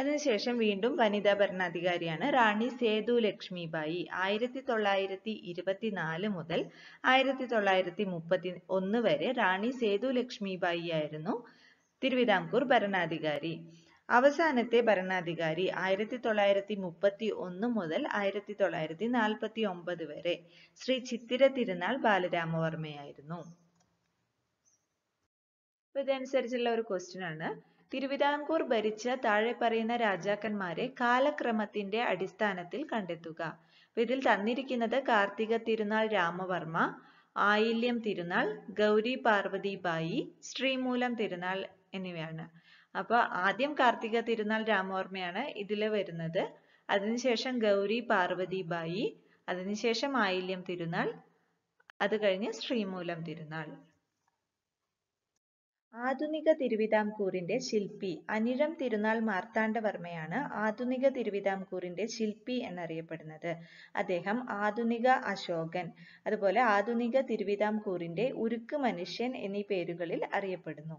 A: അതിനുശേഷം വീണ്ടും വനിതാ ഭരണാധികാരിയാണ് റാണി സേതു ലക്ഷ്മിബായി ആയിരത്തി തൊള്ളായിരത്തി ഇരുപത്തിനാല് മുതൽ ആയിരത്തി തൊള്ളായിരത്തി മുപ്പത്തി ഒന്ന് വരെ റാണി സേതു ലക്ഷ്മിബായി ആയിരുന്നു തിരുവിതാംകൂർ ഭരണാധികാരി അവസാനത്തെ ഭരണാധികാരി ആയിരത്തി തൊള്ളായിരത്തി മുപ്പത്തി ഒന്ന് മുതൽ ആയിരത്തി തൊള്ളായിരത്തി നാൽപ്പത്തി ഒമ്പത് വരെ ശ്രീ ചിത്തിര തിരുനാൾ ബാലരാമവർമ്മയായിരുന്നു അപ്പൊ ഇതനുസരിച്ചുള്ള ഒരു ക്വസ്റ്റ്യൻ ആണ് തിരുവിതാംകൂർ ഭരിച്ച താഴെ പറയുന്ന രാജാക്കന്മാരെ കാലക്രമത്തിന്റെ അടിസ്ഥാനത്തിൽ കണ്ടെത്തുക ഇതിൽ തന്നിരിക്കുന്നത് കാർത്തിക തിരുനാൾ രാമവർമ്മ ആയില്യം തിരുനാൾ ഗൗരി പാർവതി ബായി ശ്രീമൂലം തിരുനാൾ എന്നിവയാണ് അപ്പോൾ ആദ്യം കാർത്തിക തിരുനാൾ രാമവർമ്മയാണ് ഇതിൽ വരുന്നത് അതിനുശേഷം ഗൗരി പാർവതി പാർവതിബായി അതിനുശേഷം ആയില്യം തിരുനാൾ അത് കഴിഞ്ഞ് ശ്രീമൂലം തിരുനാൾ ആധുനിക തിരുവിതാംകൂറിന്റെ ശില്പി അനിഴം തിരുനാൾ മാർത്താണ്ഡവർമ്മയാണ് ആധുനിക തിരുവിതാംകൂറിന്റെ ശില്പി എന്നറിയപ്പെടുന്നത് അദ്ദേഹം ആധുനിക അശോകൻ അതുപോലെ ആധുനിക തിരുവിതാംകൂറിന്റെ ഉരുക്ക് മനുഷ്യൻ എന്നീ പേരുകളിൽ അറിയപ്പെടുന്നു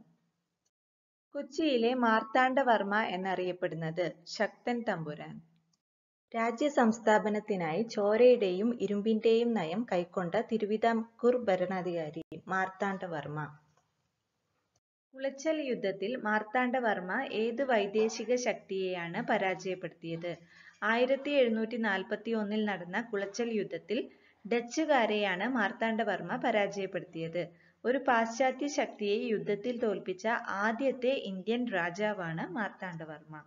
A: കൊച്ചിയിലെ മാർത്താണ്ഡവർമ്മ എന്നറിയപ്പെടുന്നത് ശക്തൻ തമ്പുരാൻ രാജ്യസംസ്ഥാപനത്തിനായി ചോരയുടെയും ഇരുമ്പിന്റെയും നയം കൈക്കൊണ്ട തിരുവിതാംകൂർ ഭരണാധികാരി മാർത്താണ്ഡവർമ്മ കുളച്ചൽ യുദ്ധത്തിൽ മാർത്താണ്ഡവർമ്മ ഏത് വൈദേശിക ശക്തിയെയാണ് പരാജയപ്പെടുത്തിയത് ആയിരത്തി എഴുന്നൂറ്റി നാൽപ്പത്തി ഒന്നിൽ നടന്ന കുളച്ചൽ യുദ്ധത്തിൽ ഡച്ചുകാരെയാണ് മാർത്താണ്ഡവർമ്മ പരാജയപ്പെടുത്തിയത് ഒരു പാശ്ചാത്യ ശക്തിയെ യുദ്ധത്തിൽ തോൽപ്പിച്ച ആദ്യത്തെ ഇന്ത്യൻ രാജാവാണ് മാർത്താണ്ഡവർമ്മ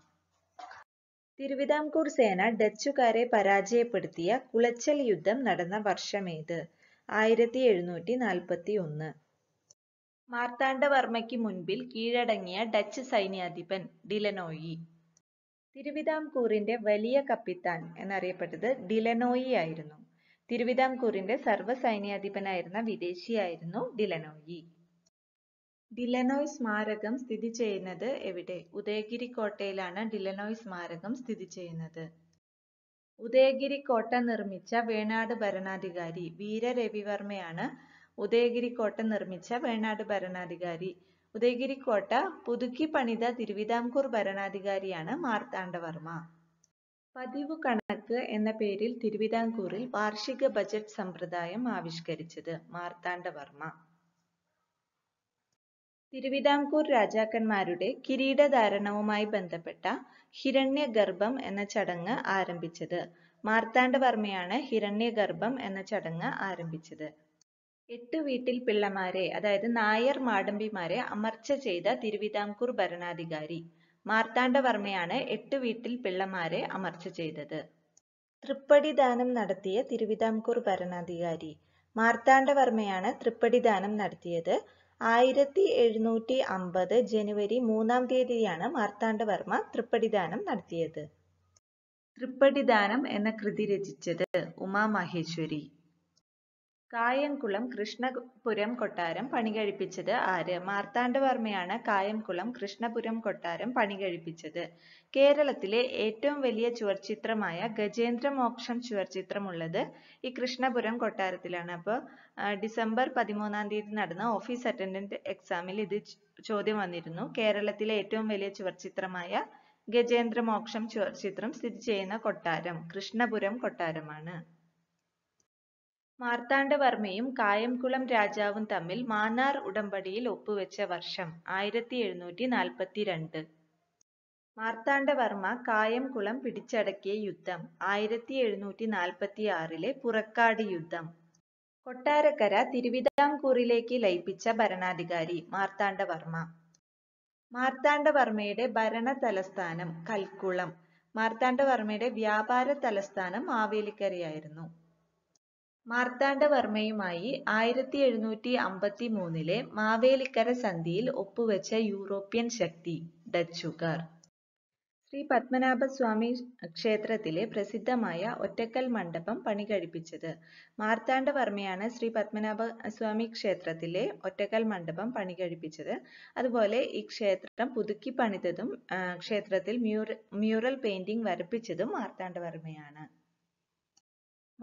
A: തിരുവിതാംകൂർ സേന ഡച്ചുകാരെ പരാജയപ്പെടുത്തിയ കുളച്ചൽ യുദ്ധം നടന്ന വർഷമേത് ആയിരത്തി എഴുന്നൂറ്റി നാൽപ്പത്തി ഒന്ന് മാർത്താണ്ഡവർമ്മയ്ക്ക് മുൻപിൽ കീഴടങ്ങിയ ഡച്ച് സൈന്യാധിപൻ ഡിലനോയി തിരുവിതാംകൂറിന്റെ വലിയ കപ്പിത്താൻ എന്നറിയപ്പെട്ടത് ഡിലനോയി ആയിരുന്നു തിരുവിതാംകൂറിന്റെ സർവ്വസൈന്യാധിപനായിരുന്ന വിദേശിയായിരുന്നു ഡിലനോയി ഡിലനോയ് സ്മാരകം സ്ഥിതി ചെയ്യുന്നത് എവിടെ ഉദയഗിരി കോട്ടയിലാണ് ഡിലനോയ് സ്മാരകം സ്ഥിതി ചെയ്യുന്നത് ഉദയഗിരി കോട്ട നിർമ്മിച്ച വേണാട് ഭരണാധികാരി വീരരവിവർമ്മയാണ് ഉദയഗിരി കോട്ട നിർമ്മിച്ച വേണാട് ഭരണാധികാരി ഉദയഗിരി കോട്ട പുതുക്കി പണിത തിരുവിതാംകൂർ ഭരണാധികാരിയാണ് മാർത്താണ്ഡവർമ്മ പതിവ് കണക്ക് എന്ന പേരിൽ തിരുവിതാംകൂറിൽ വാർഷിക ബജറ്റ് സമ്പ്രദായം ആവിഷ്കരിച്ചത് മാർത്താണ്ഡവർമ്മ തിരുവിതാംകൂർ രാജാക്കന്മാരുടെ കിരീടധാരണവുമായി ബന്ധപ്പെട്ട ഹിരണ്യഗർഭം എന്ന ചടങ്ങ് ആരംഭിച്ചത് മാർത്താണ്ഡവർമ്മയാണ് ഹിരണ്യഗർഭം എന്ന ചടങ്ങ് ആരംഭിച്ചത് എട്ട് വീട്ടിൽ പിള്ളമാരെ അതായത് നായർ മാടമ്പിമാരെ അമർച്ച ചെയ്ത തിരുവിതാംകൂർ ഭരണാധികാരി മാർത്താണ്ഡവർമ്മയാണ് എട്ട് വീട്ടിൽ പിള്ളമാരെ അമർച്ച ചെയ്തത് തൃപ്പടി ദാനം നടത്തിയ തിരുവിതാംകൂർ ഭരണാധികാരി മാർത്താണ്ഡവർമ്മയാണ് തൃപ്പടി ദാനം നടത്തിയത് ആയിരത്തി എഴുന്നൂറ്റി അമ്പത് ജനുവരി മൂന്നാം തീയതിയാണ് മാർത്താണ്ഡവർമ്മ ദാനം നടത്തിയത് ദാനം എന്ന കൃതി രചിച്ചത് ഉമാ മഹേശ്വരി കായംകുളം കൃഷ്ണപുരം കൊട്ടാരം പണികഴിപ്പിച്ചത് ആര് മാർത്താണ്ഡവർമ്മയാണ് കായംകുളം കൃഷ്ണപുരം കൊട്ടാരം പണികഴിപ്പിച്ചത് കേരളത്തിലെ ഏറ്റവും വലിയ ചുവർച്ചിത്രമായ ഗജേന്ദ്രമോക്ഷം ചുവർച്ചിത്രമുള്ളത് ഈ കൃഷ്ണപുരം കൊട്ടാരത്തിലാണ് അപ്പോൾ ഡിസംബർ പതിമൂന്നാം തീയതി നടന്ന ഓഫീസ് അറ്റൻഡന്റ് എക്സാമിൽ ഇത് ചോദ്യം വന്നിരുന്നു കേരളത്തിലെ ഏറ്റവും വലിയ ചുവർച്ചിത്രമായ ഗജേന്ദ്രമോക്ഷം ചുവർച്ചിത്രം സ്ഥിതി ചെയ്യുന്ന കൊട്ടാരം കൃഷ്ണപുരം കൊട്ടാരമാണ് മാർത്താണ്ഡവർമ്മയും കായംകുളം രാജാവും തമ്മിൽ മാന്നാർ ഉടമ്പടിയിൽ ഒപ്പുവെച്ച വർഷം ആയിരത്തി എഴുന്നൂറ്റി രണ്ട് മാർത്താണ്ഡവർമ്മ കായംകുളം പിടിച്ചടക്കിയ യുദ്ധം ആയിരത്തി എഴുന്നൂറ്റി ആറിലെ പുറക്കാട് യുദ്ധം. കൊട്ടാരക്കര തിരുവിതാംകൂറിലേക്ക് ലയിപ്പിച്ച ഭരണാധികാരി മാർത്താണ്ഡവർമ്മ. മാർത്താണ്ഡവർമ്മയുടെ ഭരണ തലസ്ഥാനം കൽക്കുളം. മാർത്താണ്ഡവർമ്മയുടെ വ്യാപാര തലസ്ഥാനം മാവേലിക്കരയായിരുന്നു. മാർത്താണ്ഡവർമ്മയുമായി ആയിരത്തി എഴുന്നൂറ്റി അമ്പത്തി മൂന്നിലെ മാവേലിക്കര സന്ധിയിൽ ഒപ്പുവെച്ച യൂറോപ്യൻ ശക്തി ഡച്ചുകാർ ശ്രീ പത്മനാഭസ്വാമി ക്ഷേത്രത്തിലെ പ്രസിദ്ധമായ ഒറ്റക്കൽ മണ്ഡപം പണി കഴിപ്പിച്ചത് മാർത്താണ്ഡവർമ്മയാണ് ശ്രീ പത്മനാഭസ്വാമി ക്ഷേത്രത്തിലെ ഒറ്റക്കൽ മണ്ഡപം പണി കഴിപ്പിച്ചത് അതുപോലെ ഈ ക്ഷേത്രം പുതുക്കി പണിതതും ക്ഷേത്രത്തിൽ മ്യൂറൽ പെയിന്റിംഗ് വരപ്പിച്ചതും മാർത്താണ്ഡവർമ്മയാണ്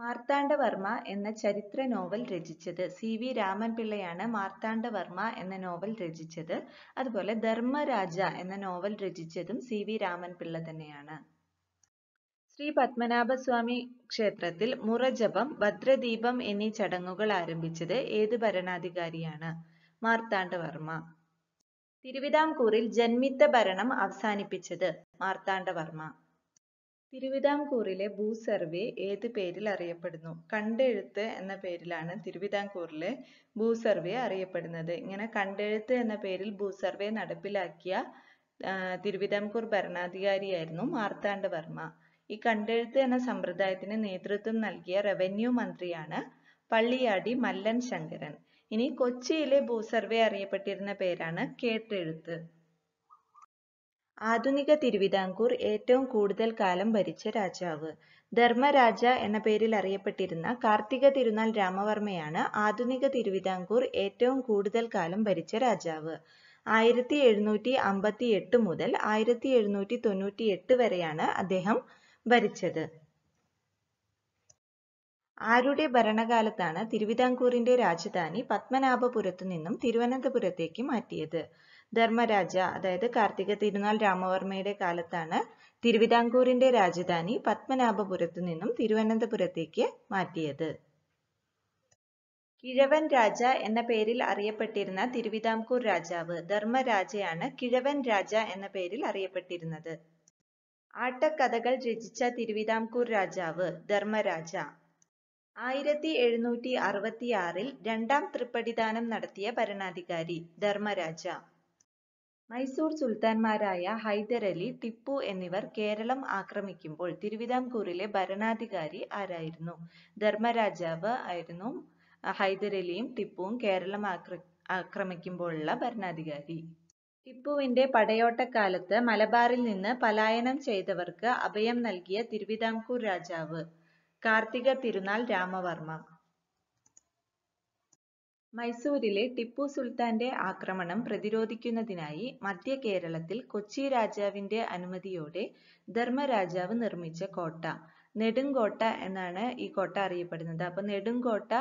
A: മാർത്താണ്ഡവർമ്മ എന്ന ചരിത്ര നോവൽ രചിച്ചത് സി വി രാമൻപിള്ളയാണ് മാർത്താണ്ഡവർമ്മ എന്ന നോവൽ രചിച്ചത് അതുപോലെ ധർമ്മരാജ എന്ന നോവൽ രചിച്ചതും സി വി രാമൻപിള്ള തന്നെയാണ് ശ്രീ പത്മനാഭസ്വാമി ക്ഷേത്രത്തിൽ മുറജപം ഭദ്രദീപം എന്നീ ചടങ്ങുകൾ ആരംഭിച്ചത് ഏത് ഭരണാധികാരിയാണ് മാർത്താണ്ഡവർമ്മ തിരുവിതാംകൂറിൽ ജന്മിത്ത ഭരണം അവസാനിപ്പിച്ചത് മാർത്താണ്ഡവർമ്മ തിരുവിതാംകൂറിലെ ഭൂസർവേ ഏത് പേരിൽ അറിയപ്പെടുന്നു കണ്ടെഴുത്ത് എന്ന പേരിലാണ് തിരുവിതാംകൂറിലെ ഭൂസർവേ അറിയപ്പെടുന്നത് ഇങ്ങനെ കണ്ടെഴുത്ത് എന്ന പേരിൽ ഭൂസർവേ നടപ്പിലാക്കിയ തിരുവിതാംകൂർ ഭരണാധികാരിയായിരുന്നു മാർത്താണ്ഡവർമ്മ ഈ കണ്ടെഴുത്ത് എന്ന സമ്പ്രദായത്തിന് നേതൃത്വം നൽകിയ റവന്യൂ മന്ത്രിയാണ് പള്ളിയാടി മല്ലൻ ശങ്കരൻ ഇനി കൊച്ചിയിലെ ഭൂസർവേ അറിയപ്പെട്ടിരുന്ന പേരാണ് കേട്ടെഴുത്ത് ആധുനിക തിരുവിതാംകൂർ ഏറ്റവും കൂടുതൽ കാലം ഭരിച്ച രാജാവ്. ധർമ്മരാജ എന്ന പേരിൽ അറിയപ്പെട്ടിരുന്ന കാർത്തിക തിരുനാൾ രാമവർമ്മയാണ് ആധുനിക തിരുവിതാംകൂർ ഏറ്റവും കൂടുതൽ കാലം ഭരിച്ച രാജാവ്. ആയിരത്തി എഴുന്നൂറ്റി എട്ട് മുതൽ ആയിരത്തി എഴുന്നൂറ്റി എട്ട് വരെയാണ് അദ്ദേഹം ഭരിച്ചത്. ആരുടെ ഭരണകാലത്താണ് തിരുവിതാംകൂറിന്റെ രാജധാനി പത്മനാഭപുരത്തു നിന്നും തിരുവനന്തപുരത്തേക്ക് മാറ്റിയത്? ധർമ്മരാജ അതായത് കാർത്തിക തിരുനാൾ രാമവർമ്മയുടെ കാലത്താണ് തിരുവിതാംകൂറിന്റെ രാജധാനി പത്മനാഭപുരത്തു നിന്നും തിരുവനന്തപുരത്തേക്ക് മാറ്റിയത് കിഴവൻ രാജ എന്ന പേരിൽ അറിയപ്പെട്ടിരുന്ന തിരുവിതാംകൂർ രാജാവ് ധർമ്മരാജയാണ് കിഴവൻ രാജ എന്ന പേരിൽ അറിയപ്പെട്ടിരുന്നത് ആട്ടക്കഥകൾ രചിച്ച തിരുവിതാംകൂർ രാജാവ് ധർമ്മരാജ ആയിരത്തി എഴുന്നൂറ്റി ആറിൽ രണ്ടാം തൃപ്പടിദാനം നടത്തിയ ഭരണാധികാരി ധർമ്മരാജ മൈസൂർ സുൽത്താൻമാരായ ഹൈദരലി, ടിപ്പു എന്നിവർ കേരളം ആക്രമിക്കുമ്പോൾ തിരുവിതാംകൂറിലെ ഭരണാധികാരി ആരായിരുന്നു? ധർമ്മരാജാവ് ആയിരുന്നു ഹൈദരലിയും ടിപ്പുവും കേരളം ആക്ര ആക്രമിക്കുമ്പോഴുള്ള ഭരണാധികാരി. ടിപ്പുവിന്റെ പടയോട്ടക്കാലത്ത് മലബാറിൽ നിന്ന് പലായനം ചെയ്തവർക്ക് അഭയം നൽകിയ തിരുവിതാംകൂർ രാജാവ്. കാർത്തിക തിരുനാൾ രാമവർമ്മ മൈസൂരിലെ ടിപ്പു സുൽത്താന്റെ ആക്രമണം പ്രതിരോധിക്കുന്നതിനായി മധ്യ കേരളത്തിൽ കൊച്ചി രാജാവിന്റെ അനുമതിയോടെ ധർമ്മരാജാവ് നിർമ്മിച്ച കോട്ട നെടുങ്കോട്ട എന്നാണ് ഈ കോട്ട അറിയപ്പെടുന്നത് അപ്പൊ നെടുങ്കോട്ട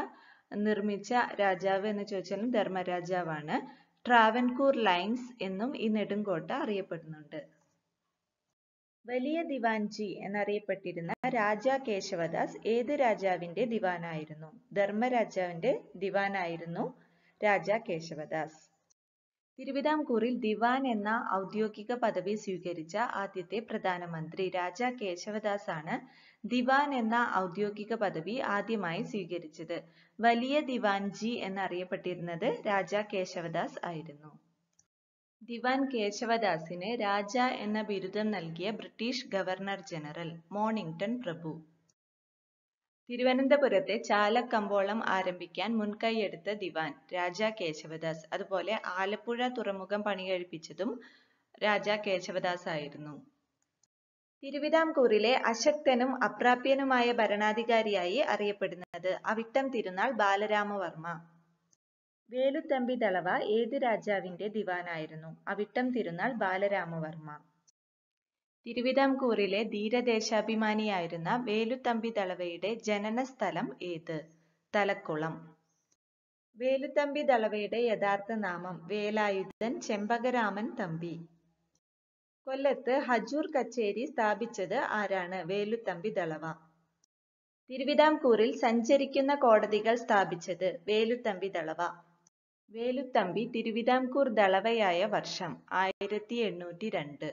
A: നിർമ്മിച്ച രാജാവ് എന്ന് ചോദിച്ചാലും ധർമ്മരാജാവാണ് ട്രാവൻകൂർ ലൈൻസ് എന്നും ഈ നെടുങ്കോട്ട അറിയപ്പെടുന്നുണ്ട് വലിയ ദിവാൻജി എന്നറിയപ്പെട്ടിരുന്ന രാജാ കേശവദാസ് ഏത് രാജാവിന്റെ ദിവാനായിരുന്നു ധർമ്മരാജാവിന്റെ ദിവാനായിരുന്നു രാജാ കേശവദാസ് തിരുവിതാംകൂറിൽ ദിവാൻ എന്ന ഔദ്യോഗിക പദവി സ്വീകരിച്ച ആദ്യത്തെ പ്രധാനമന്ത്രി രാജാ കേശവദാസ് ആണ് ദിവാൻ എന്ന ഔദ്യോഗിക പദവി ആദ്യമായി സ്വീകരിച്ചത് വലിയ ദിവാൻജി എന്നറിയപ്പെട്ടിരുന്നത് രാജാ കേശവദാസ് ആയിരുന്നു ദിവാൻ കേശവദാസിന് രാജ എന്ന ബിരുദം നൽകിയ ബ്രിട്ടീഷ് ഗവർണർ ജനറൽ മോണിങ്ടൺ പ്രഭു തിരുവനന്തപുരത്തെ ചാലക്കമ്പോളം ആരംഭിക്കാൻ മുൻകൈയെടുത്ത ദിവാൻ രാജ കേശവദാസ് അതുപോലെ ആലപ്പുഴ തുറമുഖം പണികഴിപ്പിച്ചതും രാജ കേശവദാസ് ആയിരുന്നു തിരുവിതാംകൂറിലെ അശക്തനും അപ്രാപ്യനുമായ ഭരണാധികാരിയായി അറിയപ്പെടുന്നത് അവിട്ടം തിരുനാൾ ബാലരാമവർമ്മ വേലുത്തമ്പി ദളവ ഏത് രാജാവിന്റെ ദിവാനായിരുന്നു അവിട്ടം തിരുനാൾ ബാലരാമവർമ്മ തിരുവിതാംകൂറിലെ ധീരദേശാഭിമാനിയായിരുന്ന വേലുത്തമ്പി ദളവയുടെ ജനന സ്ഥലം ഏത് തലക്കുളം വേലുത്തമ്പി ദളവയുടെ യഥാർത്ഥ നാമം വേലായുധൻ ചെമ്പകരാമൻ തമ്പി കൊല്ലത്ത് ഹജൂർ കച്ചേരി സ്ഥാപിച്ചത് ആരാണ് വേലുത്തമ്പി ദളവ തിരുവിതാംകൂറിൽ സഞ്ചരിക്കുന്ന കോടതികൾ സ്ഥാപിച്ചത് വേലുത്തമ്പി ദളവ വേലുത്തമ്പി തിരുവിതാംകൂർ ദളവയായ വർഷം ആയിരത്തി എണ്ണൂറ്റി രണ്ട്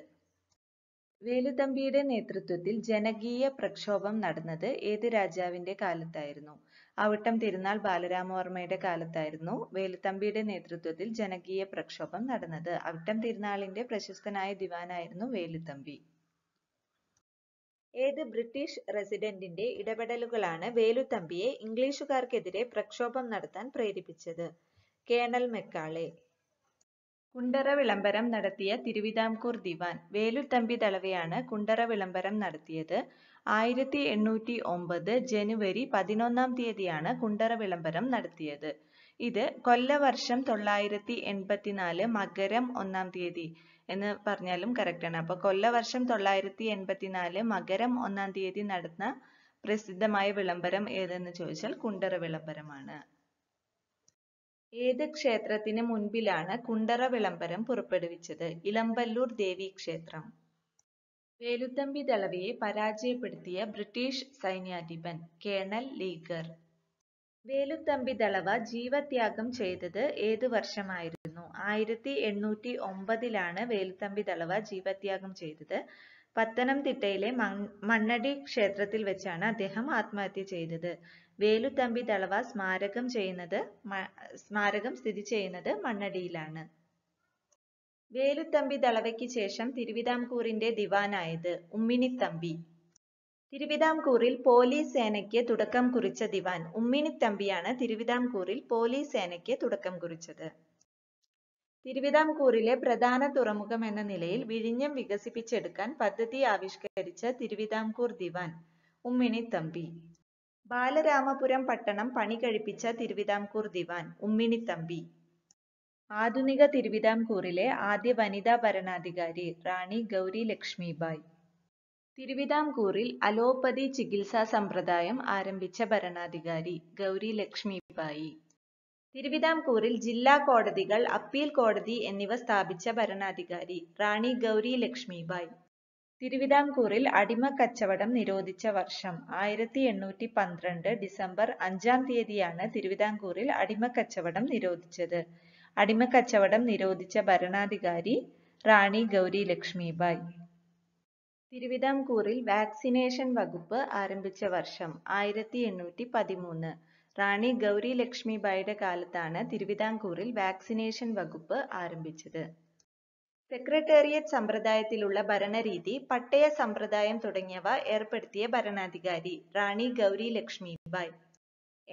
A: വേലുത്തമ്പിയുടെ നേതൃത്വത്തിൽ ജനകീയ പ്രക്ഷോഭം നടന്നത് ഏത് രാജാവിന്റെ കാലത്തായിരുന്നു അവിട്ടം തിരുനാൾ ബാലരാമവർമ്മയുടെ കാലത്തായിരുന്നു വേലുത്തമ്പിയുടെ നേതൃത്വത്തിൽ ജനകീയ പ്രക്ഷോഭം നടന്നത് അവിട്ടം തിരുനാളിന്റെ പ്രശസ്തനായ ദിവാനായിരുന്നു വേലുത്തമ്പി ഏത് ബ്രിട്ടീഷ് റെസിഡന്റിന്റെ ഇടപെടലുകളാണ് വേലുത്തമ്പിയെ ഇംഗ്ലീഷുകാർക്കെതിരെ പ്രക്ഷോഭം നടത്താൻ പ്രേരിപ്പിച്ചത് കേണൽ മെക്കാളെ കുണ്ടറ വിളംബരം നടത്തിയ തിരുവിതാംകൂർ ദിവാൻ വേലുത്തമ്പി ദളവയാണ് കുണ്ടറ വിളംബരം നടത്തിയത് ആയിരത്തി എണ്ണൂറ്റി ഒമ്പത് ജനുവരി പതിനൊന്നാം തീയതിയാണ് കുണ്ടറ വിളംബരം നടത്തിയത് ഇത് കൊല്ലവർഷം തൊള്ളായിരത്തി എൺപത്തിനാല് മകരം ഒന്നാം തീയതി എന്ന് പറഞ്ഞാലും കറക്റ്റാണ് അപ്പോൾ കൊല്ലവർഷം തൊള്ളായിരത്തി എൺപത്തിനാല് മകരം ഒന്നാം തീയതി നടന്ന പ്രസിദ്ധമായ വിളംബരം ഏതെന്ന് ചോദിച്ചാൽ കുണ്ടറ വിളംബരമാണ് ഏത് ക്ഷേത്രത്തിന് മുൻപിലാണ് കുണ്ടറ വിളംബരം പുറപ്പെടുവിച്ചത്? ദേവി ദേവീക്ഷേത്രം. വേലുത്തമ്പി ദളവയെ പരാജയപ്പെടുത്തിയ ബ്രിട്ടീഷ് സൈന്യാധിപൻ കേണൽ ലീഗർ. വേലുത്തമ്പി ദളവ ജീവത്യാഗം ചെയ്തത് ഏതു വർഷമായിരുന്നു? ആയിരത്തി എണ്ണൂറ്റി ഒമ്പതിലാണ് വേലുത്തമ്പി ദളവ ജീവത്യാഗം ചെയ്തത്. പത്തനംതിട്ടയിലെ മണ്ണടി ക്ഷേത്രത്തിൽ വെച്ചാണ് അദ്ദേഹം ആത്മഹത്യ ചെയ്തത്. വേലുത്തമ്പി ദളവ സ്മാരകം ചെയ്യുന്നത് സ്മാരകം സ്ഥിതി ചെയ്യുന്നത് മണ്ണടിയിലാണ് വേലുത്തമ്പി ദളവയ്ക്ക് ശേഷം തിരുവിതാംകൂറിന്റെ ദിവാനായത് ഉമ്മിണിത്തമ്പി തിരുവിതാംകൂറിൽ പോലീസ് സേനയ്ക്ക് തുടക്കം കുറിച്ച ദിവാൻ ഉമ്മിണിത്തമ്പിയാണ് തിരുവിതാംകൂറിൽ പോലീസ് സേനയ്ക്ക് തുടക്കം കുറിച്ചത് തിരുവിതാംകൂറിലെ പ്രധാന തുറമുഖം എന്ന നിലയിൽ വിഴിഞ്ഞം വികസിപ്പിച്ചെടുക്കാൻ പദ്ധതി ആവിഷ്കരിച്ച തിരുവിതാംകൂർ ദിവാൻ ഉമ്മിണിത്തമ്പി ബാലരാമപുരം പട്ടണം പണി കഴിപ്പിച്ച തിരുവിതാംകൂർ ദിവാൻ ഉമ്മിണിത്തമ്പി ആധുനിക തിരുവിതാംകൂറിലെ ആദ്യ വനിതാ ഭരണാധികാരി റാണി ഗൗരി ലക്ഷ്മിബായ് തിരുവിതാംകൂറിൽ അലോപ്പതി ചികിത്സാ സമ്പ്രദായം ആരംഭിച്ച ഭരണാധികാരി ഗൗരി ലക്ഷ്മിബായി തിരുവിതാംകൂറിൽ ജില്ലാ കോടതികൾ അപ്പീൽ കോടതി എന്നിവ സ്ഥാപിച്ച ഭരണാധികാരി റാണി ഗൗരി ലക്ഷ്മിബായ് തിരുവിതാംകൂറിൽ അടിമക്കച്ചവടം നിരോധിച്ച വർഷം ആയിരത്തി എണ്ണൂറ്റി പന്ത്രണ്ട് ഡിസംബർ അഞ്ചാം തീയതിയാണ് തിരുവിതാംകൂറിൽ അടിമക്കച്ചവടം നിരോധിച്ചത് അടിമക്കച്ചവടം നിരോധിച്ച ഭരണാധികാരി റാണി ഗൗരി ലക്ഷ്മിബായി തിരുവിതാംകൂറിൽ വാക്സിനേഷൻ വകുപ്പ് ആരംഭിച്ച വർഷം ആയിരത്തി എണ്ണൂറ്റി പതിമൂന്ന് റാണി ഗൗരി ലക്ഷ്മിബായിയുടെ കാലത്താണ് തിരുവിതാംകൂറിൽ വാക്സിനേഷൻ വകുപ്പ് ആരംഭിച്ചത് സെക്രട്ടേറിയറ്റ് സമ്പ്രദായത്തിലുള്ള ഭരണരീതി, പട്ടയ സമ്പ്രദായം തുടങ്ങിയവ ഏർപ്പെടുത്തിയ ഭരണാധികാരി റാണി ഗൗരി ലക്ഷ്മിബായ്.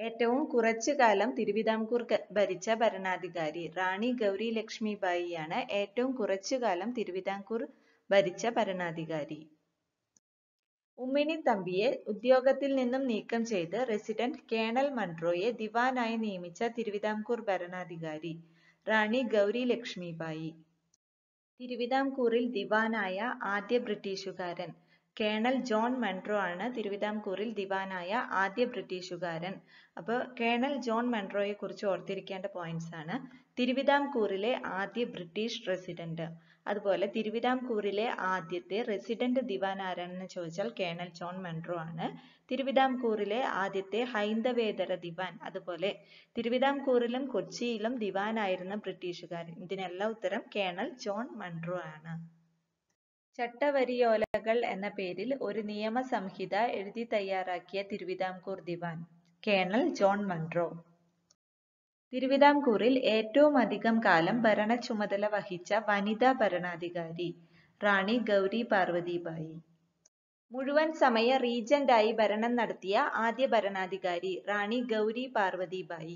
A: ഏറ്റവും കാലം തിരുവിതാംകൂർ ഭരിച്ച ഭരണാധികാരി റാണി ഗൗരി ലക്ഷ്മിബായിയാണ് ഏറ്റവും കാലം തിരുവിതാംകൂർ ഭരിച്ച ഭരണാധികാരി. തമ്പിയെ ഉദ്യോഗത്തിൽ നിന്നും നീക്കം ചെയ്ത് റസിഡന്റ് കേണൽ മൺട്രോയെ ദിവാനായി നിയമിച്ച തിരുവിതാംകൂർ ഭരണാധികാരി റാണി ഗൗരി ലക്ഷ്മിബായി. തിരുവിതാംകൂറിൽ ദിവാനായ ആദ്യ ബ്രിട്ടീഷുകാരൻ കേണൽ ജോൺ മെൻട്രോ ആണ് തിരുവിതാംകൂറിൽ ദിവാനായ ആദ്യ ബ്രിട്ടീഷുകാരൻ അപ്പോൾ കേണൽ ജോൺ മെൻട്രോയെ കുറിച്ച് ഓർത്തിരിക്കേണ്ട പോയിന്റ്സ് ആണ് തിരുവിതാംകൂറിലെ ആദ്യ ബ്രിട്ടീഷ് റെസിഡന്റ് അതുപോലെ തിരുവിതാംകൂറിലെ ആദ്യത്തെ റെസിഡന്റ് ദിവാൻ ആരാണെന്ന് ചോദിച്ചാൽ കേണൽ ജോൺ മെൻട്രോ ആണ് തിരുവിതാംകൂറിലെ ആദ്യത്തെ ഹൈന്ദവേതര ദിവാൻ അതുപോലെ തിരുവിതാംകൂറിലും കൊച്ചിയിലും ദിവാൻ ആയിരുന്ന ബ്രിട്ടീഷുകാരൻ ഇതിനെല്ലാം ഉത്തരം കേണൽ ജോൺ മൺട്രോ ആണ് ചട്ടവരിയോലകൾ എന്ന പേരിൽ ഒരു നിയമ സംഹിത എഴുതി തയ്യാറാക്കിയ Thiruvithamkoor Dewan colonel John Munro തിരുവിതാംകൂറിൽ ഏറ്റവും അധികം കാലം ഭരണ ചുമതല വഹിച്ച വനിതാ ഭരണാധികാരി റാണി ഗൗരി പാർവതിബായി മുഴുവൻ സമയ റീജന്റായി ഭരണം നടത്തിയ ആദ്യ ഭരണാധികാരി റാണി ഗൗരി പാർവതിബായി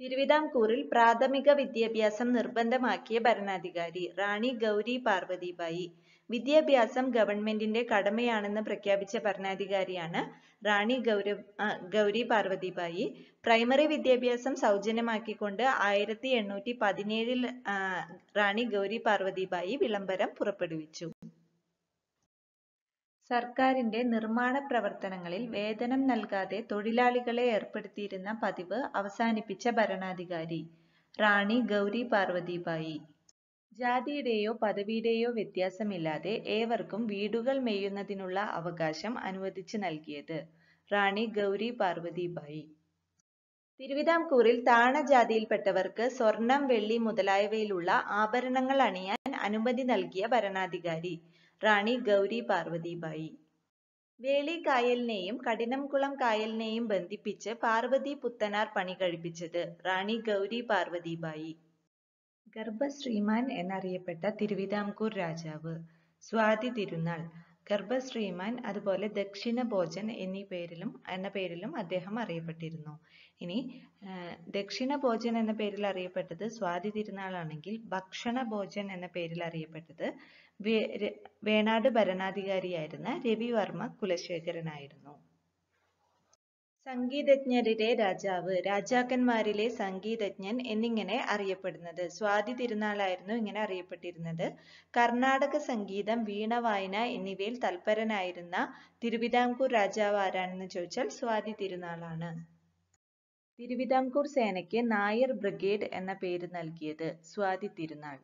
A: തിരുവിതാംകൂറിൽ പ്രാഥമിക വിദ്യാഭ്യാസം നിർബന്ധമാക്കിയ ഭരണാധികാരി റാണി ഗൗരി പാർവതിബായി വിദ്യാഭ്യാസം ഗവൺമെന്റിന്റെ കടമയാണെന്ന് പ്രഖ്യാപിച്ച ഭരണാധികാരിയാണ് റാണി ഗൗര ഗൗരി പാർവതിബായി പ്രൈമറി വിദ്യാഭ്യാസം സൗജന്യമാക്കിക്കൊണ്ട് ആയിരത്തി എണ്ണൂറ്റി പതിനേഴിൽ റാണി ഗൗരി പാർവതിബായി വിളംബരം പുറപ്പെടുവിച്ചു സർക്കാരിന്റെ നിർമ്മാണ പ്രവർത്തനങ്ങളിൽ വേതനം നൽകാതെ തൊഴിലാളികളെ ഏർപ്പെടുത്തിയിരുന്ന പതിവ് അവസാനിപ്പിച്ച ഭരണാധികാരി റാണി ഗൗരി പാർവതിബായി ജാതിയുടെയോ പദവിയുടെയോ വ്യത്യാസമില്ലാതെ ഏവർക്കും വീടുകൾ മേയുന്നതിനുള്ള അവകാശം അനുവദിച്ചു നൽകിയത് റാണി ഗൗരി പാർവതിബായി തിരുവിതാംകൂറിൽ താണ ജാതിയിൽപ്പെട്ടവർക്ക് സ്വർണം വെള്ളി മുതലായവയിലുള്ള ആഭരണങ്ങൾ അണിയാൻ അനുമതി നൽകിയ ഭരണാധികാരി റാണി ഗൗരി പാർവതിബായി വേളി കായലിനെയും കഠിനംകുളം കായലിനെയും ബന്ധിപ്പിച്ച് പാർവതി പുത്തനാർ പണി കഴിപ്പിച്ചത് റാണി ഗൗരി പാർവതിബായി ഗർഭശ്രീമാൻ എന്നറിയപ്പെട്ട തിരുവിതാംകൂർ രാജാവ് സ്വാതി തിരുനാൾ ഗർഭശ്രീമാൻ അതുപോലെ ദക്ഷിണ ഭോജൻ എന്നീ പേരിലും എന്ന പേരിലും അദ്ദേഹം അറിയപ്പെട്ടിരുന്നു ഇനി ദക്ഷിണ ഭോജൻ എന്ന പേരിൽ അറിയപ്പെട്ടത് സ്വാതി തിരുനാളാണെങ്കിൽ ഭക്ഷണ ഭോജൻ എന്ന പേരിൽ അറിയപ്പെട്ടത് വേണാട് ഭരണാധികാരിയായിരുന്ന രവിവർമ്മ കുലശേഖരനായിരുന്നു സംഗീതജ്ഞരുടെ രാജാവ് രാജാക്കന്മാരിലെ സംഗീതജ്ഞൻ എന്നിങ്ങനെ അറിയപ്പെടുന്നത് സ്വാതി തിരുനാളായിരുന്നു ഇങ്ങനെ അറിയപ്പെട്ടിരുന്നത് കർണാടക സംഗീതം വീണ വായന എന്നിവയിൽ തൽപരനായിരുന്ന തിരുവിതാംകൂർ രാജാവ് ആരാണെന്ന് ചോദിച്ചാൽ സ്വാതി തിരുനാളാണ് തിരുവിതാംകൂർ സേനയ്ക്ക് നായർ ബ്രിഗേഡ് എന്ന പേര് നൽകിയത് സ്വാതി തിരുനാൾ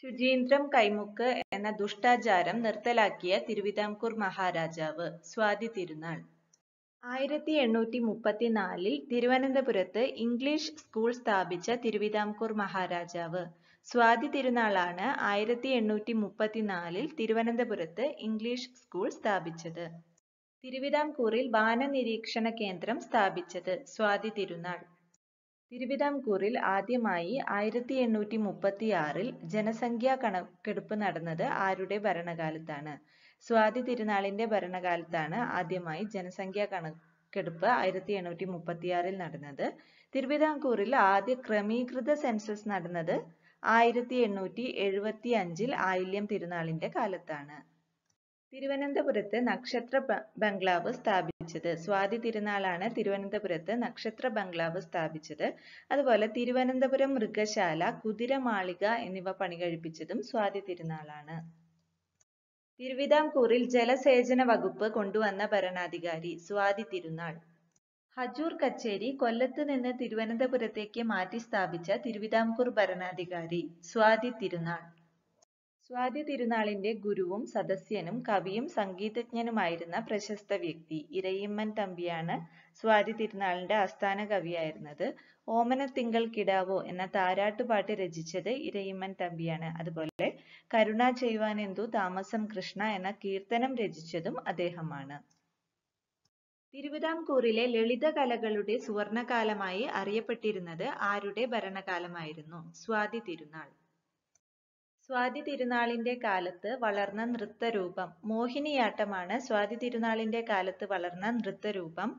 A: ശുചീന്ദ്രം കൈമുക്ക് എന്ന ദുഷ്ടാചാരം നിർത്തലാക്കിയ തിരുവിതാംകൂർ മഹാരാജാവ് സ്വാതി തിരുനാൾ ആയിരത്തി എണ്ണൂറ്റി മുപ്പത്തിനാലിൽ തിരുവനന്തപുരത്ത് ഇംഗ്ലീഷ് സ്കൂൾ സ്ഥാപിച്ച തിരുവിതാംകൂർ മഹാരാജാവ് സ്വാതി തിരുനാളാണ് ആയിരത്തി എണ്ണൂറ്റി മുപ്പത്തിനാലിൽ തിരുവനന്തപുരത്ത് ഇംഗ്ലീഷ് സ്കൂൾ സ്ഥാപിച്ചത് തിരുവിതാംകൂറിൽ വാനനിരീക്ഷണ കേന്ദ്രം സ്ഥാപിച്ചത് സ്വാതി തിരുനാൾ തിരുവിതാംകൂറിൽ ആദ്യമായി ആയിരത്തി എണ്ണൂറ്റി മുപ്പത്തി ആറിൽ ജനസംഖ്യാ കണക്കെടുപ്പ് നടന്നത് ആരുടെ ഭരണകാലത്താണ് സ്വാതി തിരുനാളിന്റെ ഭരണകാലത്താണ് ആദ്യമായി ജനസംഖ്യാ കണക്കെടുപ്പ് ആയിരത്തി എണ്ണൂറ്റി മുപ്പത്തിയാറിൽ നടന്നത് തിരുവിതാംകൂറിൽ ആദ്യ ക്രമീകൃത സെൻസസ് നടന്നത് ആയിരത്തി എണ്ണൂറ്റി എഴുപത്തി അഞ്ചിൽ ആയില്യം തിരുനാളിന്റെ കാലത്താണ് തിരുവനന്തപുരത്ത് നക്ഷത്ര ബംഗ്ലാവ് സ്ഥാപിച്ചത് സ്വാതി തിരുനാളാണ് തിരുവനന്തപുരത്ത് നക്ഷത്ര ബംഗ്ലാവ് സ്ഥാപിച്ചത് അതുപോലെ തിരുവനന്തപുരം മൃഗശാല കുതിരമാളിക എന്നിവ പണി കഴിപ്പിച്ചതും സ്വാതി തിരുനാളാണ് തിരുവിതാംകൂറിൽ ജലസേചന വകുപ്പ് കൊണ്ടുവന്ന ഭരണാധികാരി സ്വാതി തിരുനാൾ ഹജൂർ കച്ചേരി കൊല്ലത്ത് നിന്ന് തിരുവനന്തപുരത്തേക്ക് മാറ്റി സ്ഥാപിച്ച തിരുവിതാംകൂർ ഭരണാധികാരി സ്വാതി തിരുനാൾ സ്വാതി തിരുനാളിന്റെ ഗുരുവും സദസ്യനും കവിയും സംഗീതജ്ഞനുമായിരുന്ന പ്രശസ്ത വ്യക്തി ഇരയിമ്മൻ തമ്പിയാണ് സ്വാതി തിരുനാളിന്റെ ആസ്ഥാന കവിയായിരുന്നത് ഓമനത്തിങ്കൾ കിടാവോ എന്ന താരാട്ടുപാട്ട് രചിച്ചത് ഇരയിമ്മൻ തമ്പിയാണ് അതുപോലെ കരുണ ചെയ്യുവാനെന്തു താമസം കൃഷ്ണ എന്ന കീർത്തനം രചിച്ചതും അദ്ദേഹമാണ് തിരുവിതാംകൂറിലെ ലളിത കലകളുടെ സുവർണകാലമായി അറിയപ്പെട്ടിരുന്നത് ആരുടെ ഭരണകാലമായിരുന്നു സ്വാതി തിരുനാൾ സ്വാതി തിരുനാളിന്റെ കാലത്ത് വളർന്ന നൃത്തരൂപം മോഹിനിയാട്ടമാണ് സ്വാതി തിരുനാളിന്റെ കാലത്ത് വളർന്ന നൃത്തരൂപം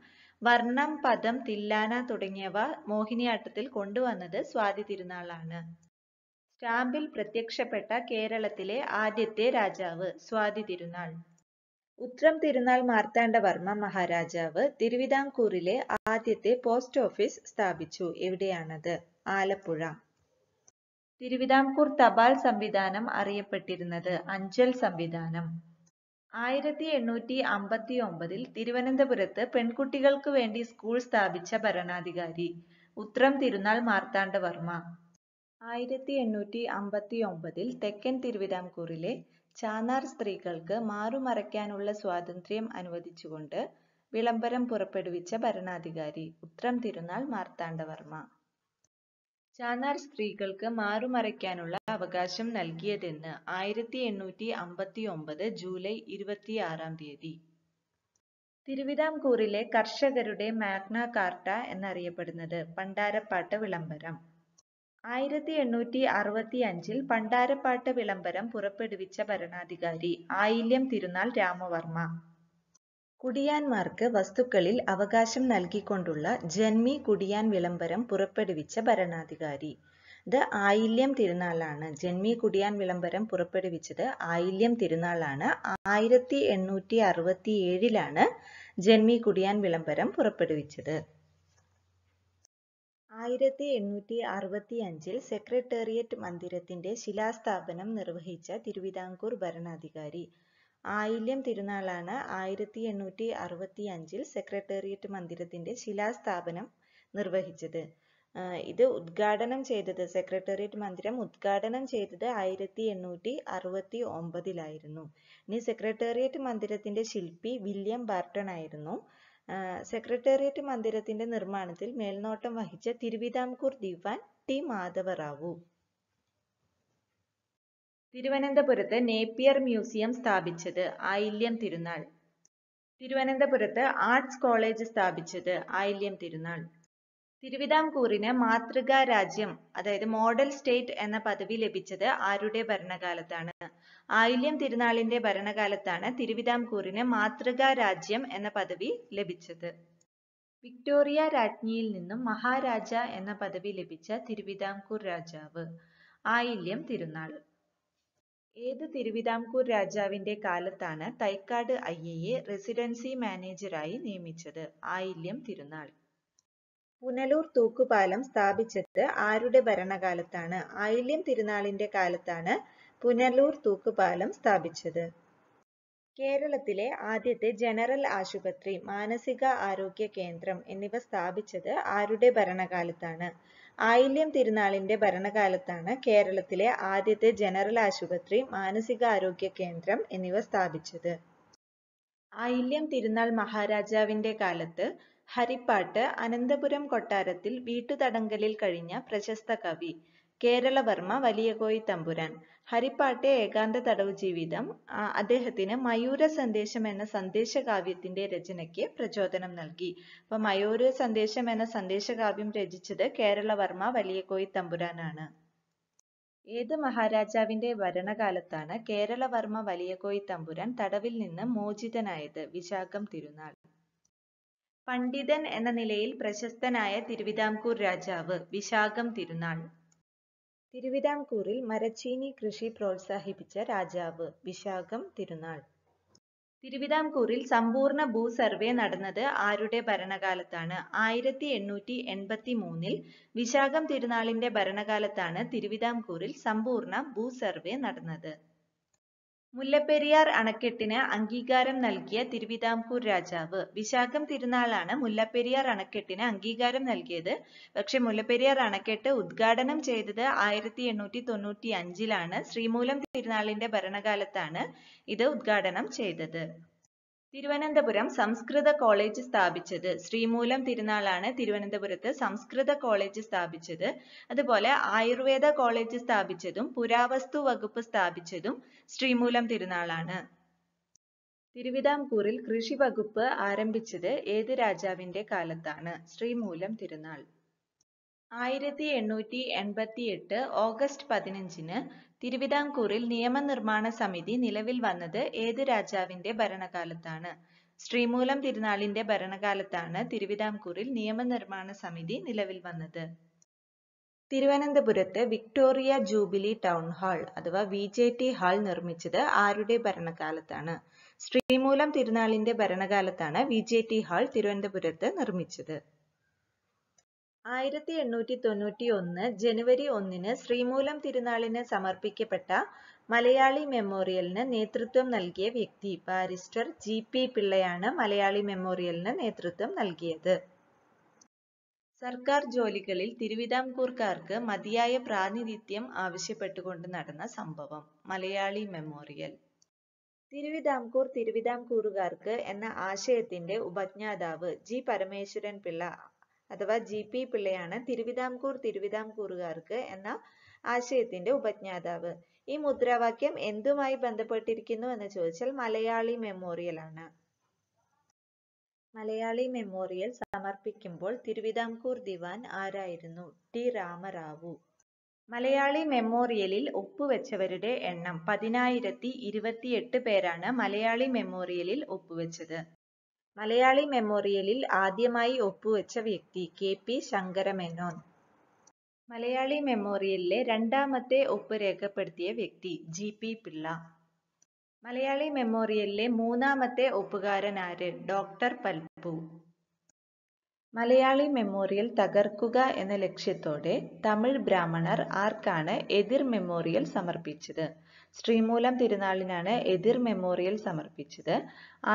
A: വർണ്ണം പദം തില്ലാന തുടങ്ങിയവ മോഹിനിയാട്ടത്തിൽ കൊണ്ടുവന്നത് സ്വാതി തിരുനാളാണ് സ്റ്റാമ്പിൽ പ്രത്യക്ഷപ്പെട്ട കേരളത്തിലെ ആദ്യത്തെ രാജാവ് സ്വാതി തിരുനാൾ ഉത്രം തിരുനാൾ മാർത്താണ്ഡവർമ്മ മഹാരാജാവ് തിരുവിതാംകൂറിലെ ആദ്യത്തെ പോസ്റ്റ് ഓഫീസ് സ്ഥാപിച്ചു എവിടെയാണത് ആലപ്പുഴ തിരുവിതാംകൂർ തപാൽ സംവിധാനം അറിയപ്പെട്ടിരുന്നത് അഞ്ചൽ സംവിധാനം ആയിരത്തി എണ്ണൂറ്റി അമ്പത്തി ഒമ്പതിൽ തിരുവനന്തപുരത്ത് പെൺകുട്ടികൾക്ക് വേണ്ടി സ്കൂൾ സ്ഥാപിച്ച ഭരണാധികാരി ഉത്രം തിരുനാൾ മാർത്താണ്ഡവർമ്മ ആയിരത്തി എണ്ണൂറ്റി അമ്പത്തി ഒമ്പതിൽ തെക്കൻ തിരുവിതാംകൂറിലെ ചാനാർ സ്ത്രീകൾക്ക് മാറുമറയ്ക്കാനുള്ള സ്വാതന്ത്ര്യം അനുവദിച്ചുകൊണ്ട് വിളംബരം പുറപ്പെടുവിച്ച ഭരണാധികാരി ഉത്രം തിരുനാൾ മാർത്താണ്ഡവർമ്മ ചാനാർ സ്ത്രീകൾക്ക് മാറുമറയ്ക്കാനുള്ള അവകാശം നൽകിയതെന്ന് ആയിരത്തി എണ്ണൂറ്റി അമ്പത്തി ഒമ്പത് ജൂലൈ ഇരുപത്തിയാറാം തീയതി തിരുവിതാംകൂറിലെ കർഷകരുടെ മാഗ്ന കാർട്ട എന്നറിയപ്പെടുന്നത് പണ്ടാരപ്പാട്ട് വിളംബരം ആയിരത്തി എണ്ണൂറ്റി അറുപത്തി അഞ്ചിൽ പണ്ടാരപ്പാട്ട് വിളംബരം പുറപ്പെടുവിച്ച ഭരണാധികാരി ആയില്യം തിരുനാൾ രാമവർമ്മ കുടിയാന്മാർക്ക് വസ്തുക്കളിൽ അവകാശം നൽകിക്കൊണ്ടുള്ള ജന്മി കുടിയാൻ വിളംബരം പുറപ്പെടുവിച്ച ഭരണാധികാരി ഇത് ആയില്യം തിരുനാളാണ് ജന്മി കുടിയാൻ വിളംബരം പുറപ്പെടുവിച്ചത് ആയില്യം തിരുനാളാണ് ആയിരത്തി എണ്ണൂറ്റി അറുപത്തി ഏഴിലാണ് ജന്മി കുടിയാൻ വിളംബരം പുറപ്പെടുവിച്ചത് ആയിരത്തി എണ്ണൂറ്റി അറുപത്തി അഞ്ചിൽ സെക്രട്ടേറിയറ്റ് മന്ദിരത്തിന്റെ ശിലാസ്ഥാപനം നിർവഹിച്ച തിരുവിതാംകൂർ ഭരണാധികാരി ആയില്യം തിരുനാളാണ് ആയിരത്തി എണ്ണൂറ്റി അറുപത്തി അഞ്ചിൽ സെക്രട്ടേറിയറ്റ് മന്ദിരത്തിന്റെ ശിലാസ്ഥാപനം നിർവഹിച്ചത് ഇത് ഉദ്ഘാടനം ചെയ്തത് സെക്രട്ടേറിയറ്റ് മന്ദിരം ഉദ്ഘാടനം ചെയ്തത് ആയിരത്തി എണ്ണൂറ്റി അറുപത്തി ഒമ്പതിലായിരുന്നു ഇനി സെക്രട്ടേറിയറ്റ് മന്ദിരത്തിന്റെ ശില്പി വില്യം ബാർട്ടൺ ആയിരുന്നു സെക്രട്ടേറിയറ്റ് മന്ദിരത്തിന്റെ നിർമ്മാണത്തിൽ മേൽനോട്ടം വഹിച്ച തിരുവിതാംകൂർ ദിവാൻ ടി മാധവറാവു തിരുവനന്തപുരത്ത് നേപ്പിയർ മ്യൂസിയം സ്ഥാപിച്ചത് ആയില്യം തിരുനാൾ തിരുവനന്തപുരത്ത് ആർട്സ് കോളേജ് സ്ഥാപിച്ചത് ആയില്യം തിരുനാൾ തിരുവിതാംകൂറിന് മാതൃകാ രാജ്യം അതായത് മോഡൽ സ്റ്റേറ്റ് എന്ന പദവി ലഭിച്ചത് ആരുടെ ഭരണകാലത്താണ് ആയില്യം തിരുനാളിന്റെ ഭരണകാലത്താണ് തിരുവിതാംകൂറിന് മാതൃകാ രാജ്യം എന്ന പദവി ലഭിച്ചത് വിക്ടോറിയ രാജ്ഞിയിൽ നിന്നും മഹാരാജ എന്ന പദവി ലഭിച്ച തിരുവിതാംകൂർ രാജാവ് ആയില്യം തിരുനാൾ ഏത് തിരുവിതാംകൂർ രാജാവിന്റെ കാലത്താണ് തൈക്കാട് അയ്യയെ റെസിഡൻസി മാനേജരായി നിയമിച്ചത്? ആയില്യം തിരുനാൾ. പുനലൂർ തൂക്കുപാലം സ്ഥാപിച്ചത് ആരുടെ ഭരണകാലത്താണ്? ആയില്യം തിരുനാളിന്റെ കാലത്താണ് പുനലൂർ തൂക്കുപാലം സ്ഥാപിച്ചത്. കേരളത്തിലെ ആദ്യത്തെ ജനറൽ ആശുപത്രി, മാനസിക ആരോഗ്യ കേന്ദ്രം എന്നിവ സ്ഥാപിച്ചത് ആരുടെ ഭരണകാലത്താണ്? ആയില്യം തിരുനാളിന്റെ ഭരണകാലത്താണ് കേരളത്തിലെ ആദ്യത്തെ ജനറൽ ആശുപത്രി മാനസികാരോഗ്യ കേന്ദ്രം എന്നിവ സ്ഥാപിച്ചത് ആയില്യം തിരുനാൾ മഹാരാജാവിന്റെ കാലത്ത് ഹരിപ്പാട്ട് അനന്തപുരം കൊട്ടാരത്തിൽ വീട്ടുതടങ്കലിൽ കഴിഞ്ഞ പ്രശസ്ത കവി കേരളവർമ്മ വലിയകോയി തമ്പുരാൻ ഹരിപ്പാട്ടെ ഏകാന്ത തടവ് ജീവിതം അദ്ദേഹത്തിന് മയൂര സന്ദേശം എന്ന സന്ദേശകാവ്യത്തിന്റെ രചനയ്ക്ക് പ്രചോദനം നൽകി അപ്പൊ മയൂര സന്ദേശം എന്ന സന്ദേശകാവ്യം രചിച്ചത് കേരളവർമ്മ വലിയകോയി തമ്പുരാനാണ് ഏത് മഹാരാജാവിന്റെ ഭരണകാലത്താണ് കേരളവർമ്മ വലിയകോയി തമ്പുരാൻ തടവിൽ നിന്ന് മോചിതനായത് വിശാഖം തിരുനാൾ പണ്ഡിതൻ എന്ന നിലയിൽ പ്രശസ്തനായ തിരുവിതാംകൂർ രാജാവ് വിശാഖം തിരുനാൾ തിരുവിതാംകൂറിൽ മരച്ചീനി കൃഷി പ്രോത്സാഹിപ്പിച്ച രാജാവ് വിശാഖം തിരുനാൾ തിരുവിതാംകൂറിൽ സമ്പൂർണ്ണ ഭൂസർവേ നടന്നത് ആരുടെ ഭരണകാലത്താണ് ആയിരത്തി എണ്ണൂറ്റി എൺപത്തി മൂന്നിൽ വിശാഖം തിരുനാളിന്റെ ഭരണകാലത്താണ് തിരുവിതാംകൂറിൽ സമ്പൂർണ്ണ ഭൂസർവേ നടന്നത് മുല്ലപ്പെരിയാർ അണക്കെട്ടിന് അംഗീകാരം നൽകിയ തിരുവിതാംകൂർ രാജാവ് വിശാഖം തിരുനാളാണ് മുല്ലപ്പെരിയാർ അണക്കെട്ടിന് അംഗീകാരം നൽകിയത് പക്ഷേ മുല്ലപ്പെരിയാർ അണക്കെട്ട് ഉദ്ഘാടനം ചെയ്തത് ആയിരത്തി എണ്ണൂറ്റി തൊണ്ണൂറ്റി അഞ്ചിലാണ് ശ്രീമൂലം തിരുനാളിന്റെ ഭരണകാലത്താണ് ഇത് ഉദ്ഘാടനം ചെയ്തത് തിരുവനന്തപുരം സംസ്കൃത കോളേജ് സ്ഥാപിച്ചത് ശ്രീമൂലം തിരുനാളാണ് തിരുവനന്തപുരത്ത് സംസ്കൃത കോളേജ് സ്ഥാപിച്ചത് അതുപോലെ ആയുർവേദ കോളേജ് സ്ഥാപിച്ചതും പുരാവസ്തു വകുപ്പ് സ്ഥാപിച്ചതും ശ്രീമൂലം തിരുനാളാണ് തിരുവിതാംകൂറിൽ കൃഷി വകുപ്പ് ആരംഭിച്ചത് ഏത് രാജാവിന്റെ കാലത്താണ് ശ്രീമൂലം തിരുനാൾ ആയിരത്തി എണ്ണൂറ്റി എട്ട് ഓഗസ്റ്റ് പതിനഞ്ചിന് തിരുവിതാംകൂറിൽ നിയമനിർമ്മാണ സമിതി നിലവിൽ വന്നത് ഏത് രാജാവിന്റെ ഭരണകാലത്താണ് ശ്രീമൂലം തിരുനാളിന്റെ ഭരണകാലത്താണ് തിരുവിതാംകൂറിൽ നിയമനിർമ്മാണ സമിതി നിലവിൽ വന്നത് തിരുവനന്തപുരത്ത് വിക്ടോറിയ ജൂബിലി ടൗൺ ഹാൾ അഥവാ വി ജെ ടി ഹാൾ നിർമ്മിച്ചത് ആരുടെ ഭരണകാലത്താണ് ശ്രീമൂലം തിരുനാളിന്റെ ഭരണകാലത്താണ് വി ജെ ടി ഹാൾ തിരുവനന്തപുരത്ത് നിർമ്മിച്ചത് ആയിരത്തി എണ്ണൂറ്റി തൊണ്ണൂറ്റി ഒന്ന് ജനുവരി ഒന്നിന് ശ്രീമൂലം തിരുനാളിന് സമർപ്പിക്കപ്പെട്ട മലയാളി മെമ്മോറിയലിന് നേതൃത്വം നൽകിയ വ്യക്തി ബാരിസ്റ്റർ ജി പി പിള്ളയാണ് മലയാളി മെമ്മോറിയലിന് നേതൃത്വം നൽകിയത് സർക്കാർ ജോലികളിൽ തിരുവിതാംകൂർക്കാർക്ക് മതിയായ പ്രാതിനിധ്യം ആവശ്യപ്പെട്ടുകൊണ്ട് നടന്ന സംഭവം മലയാളി മെമ്മോറിയൽ തിരുവിതാംകൂർ തിരുവിതാംകൂറുകാർക്ക് എന്ന ആശയത്തിന്റെ ഉപജ്ഞാതാവ് ജി പരമേശ്വരൻ പിള്ള അഥവാ ജി പി പിള്ളയാണ് തിരുവിതാംകൂർ തിരുവിതാംകൂറുകാർക്ക് എന്ന ആശയത്തിന്റെ ഉപജ്ഞാതാവ് ഈ മുദ്രാവാക്യം എന്തുമായി ബന്ധപ്പെട്ടിരിക്കുന്നു എന്ന് ചോദിച്ചാൽ മലയാളി മെമ്മോറിയൽ ആണ് മലയാളി മെമ്മോറിയൽ സമർപ്പിക്കുമ്പോൾ തിരുവിതാംകൂർ ദിവാൻ ആരായിരുന്നു ടി രാമറാവു മലയാളി മെമ്മോറിയലിൽ ഒപ്പുവെച്ചവരുടെ എണ്ണം പതിനായിരത്തി ഇരുപത്തിയെട്ട് പേരാണ് മലയാളി മെമ്മോറിയലിൽ ഒപ്പുവെച്ചത് മലയാളി മെമ്മോറിയലിൽ ആദ്യമായി ഒപ്പുവെച്ച വ്യക്തി കെ പി ശങ്കരമേനോൻ മലയാളി മെമ്മോറിയലിലെ രണ്ടാമത്തെ ഒപ്പ് രേഖപ്പെടുത്തിയ വ്യക്തി ജി പി പിള്ള മലയാളി മെമ്മോറിയലിലെ മൂന്നാമത്തെ ഒപ്പുകാരനാര് ആര് ഡോക്ടർ പൽപ്പു മലയാളി മെമ്മോറിയൽ തകർക്കുക എന്ന ലക്ഷ്യത്തോടെ തമിഴ് ബ്രാഹ്മണർ ആർക്കാണ് എതിർ മെമ്മോറിയൽ സമർപ്പിച്ചത് ശ്രീമൂലം തിരുനാളിനാണ് എതിർ മെമ്മോറിയൽ സമർപ്പിച്ചത്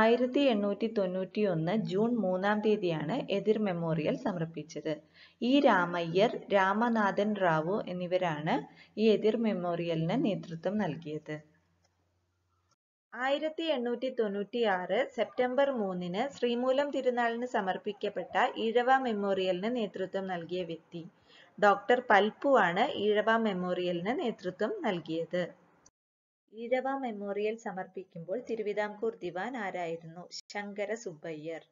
A: ആയിരത്തി എണ്ണൂറ്റി തൊണ്ണൂറ്റി ഒന്ന് ജൂൺ മൂന്നാം തീയതിയാണ് എതിർ മെമ്മോറിയൽ സമർപ്പിച്ചത് ഇ രാമയ്യർ രാമനാഥൻ റാവു എന്നിവരാണ് ഈ എതിർ മെമ്മോറിയലിന് നേതൃത്വം നൽകിയത് ആയിരത്തി എണ്ണൂറ്റി തൊണ്ണൂറ്റിയാറ് സെപ്റ്റംബർ മൂന്നിന് ശ്രീമൂലം തിരുനാളിന് സമർപ്പിക്കപ്പെട്ട ഈഴവ മെമ്മോറിയലിന് നേതൃത്വം നൽകിയ വ്യക്തി ഡോക്ടർ പൽപ്പു ആണ് ഈഴവ മെമ്മോറിയലിന് നേതൃത്വം നൽകിയത് ഈഴവ മെമ്മോറിയൽ സമർപ്പിക്കുമ്പോൾ തിരുവിതാംകൂർ ദിവാൻ ആരായിരുന്നു ശങ്കര സുബ്ബയ്യർ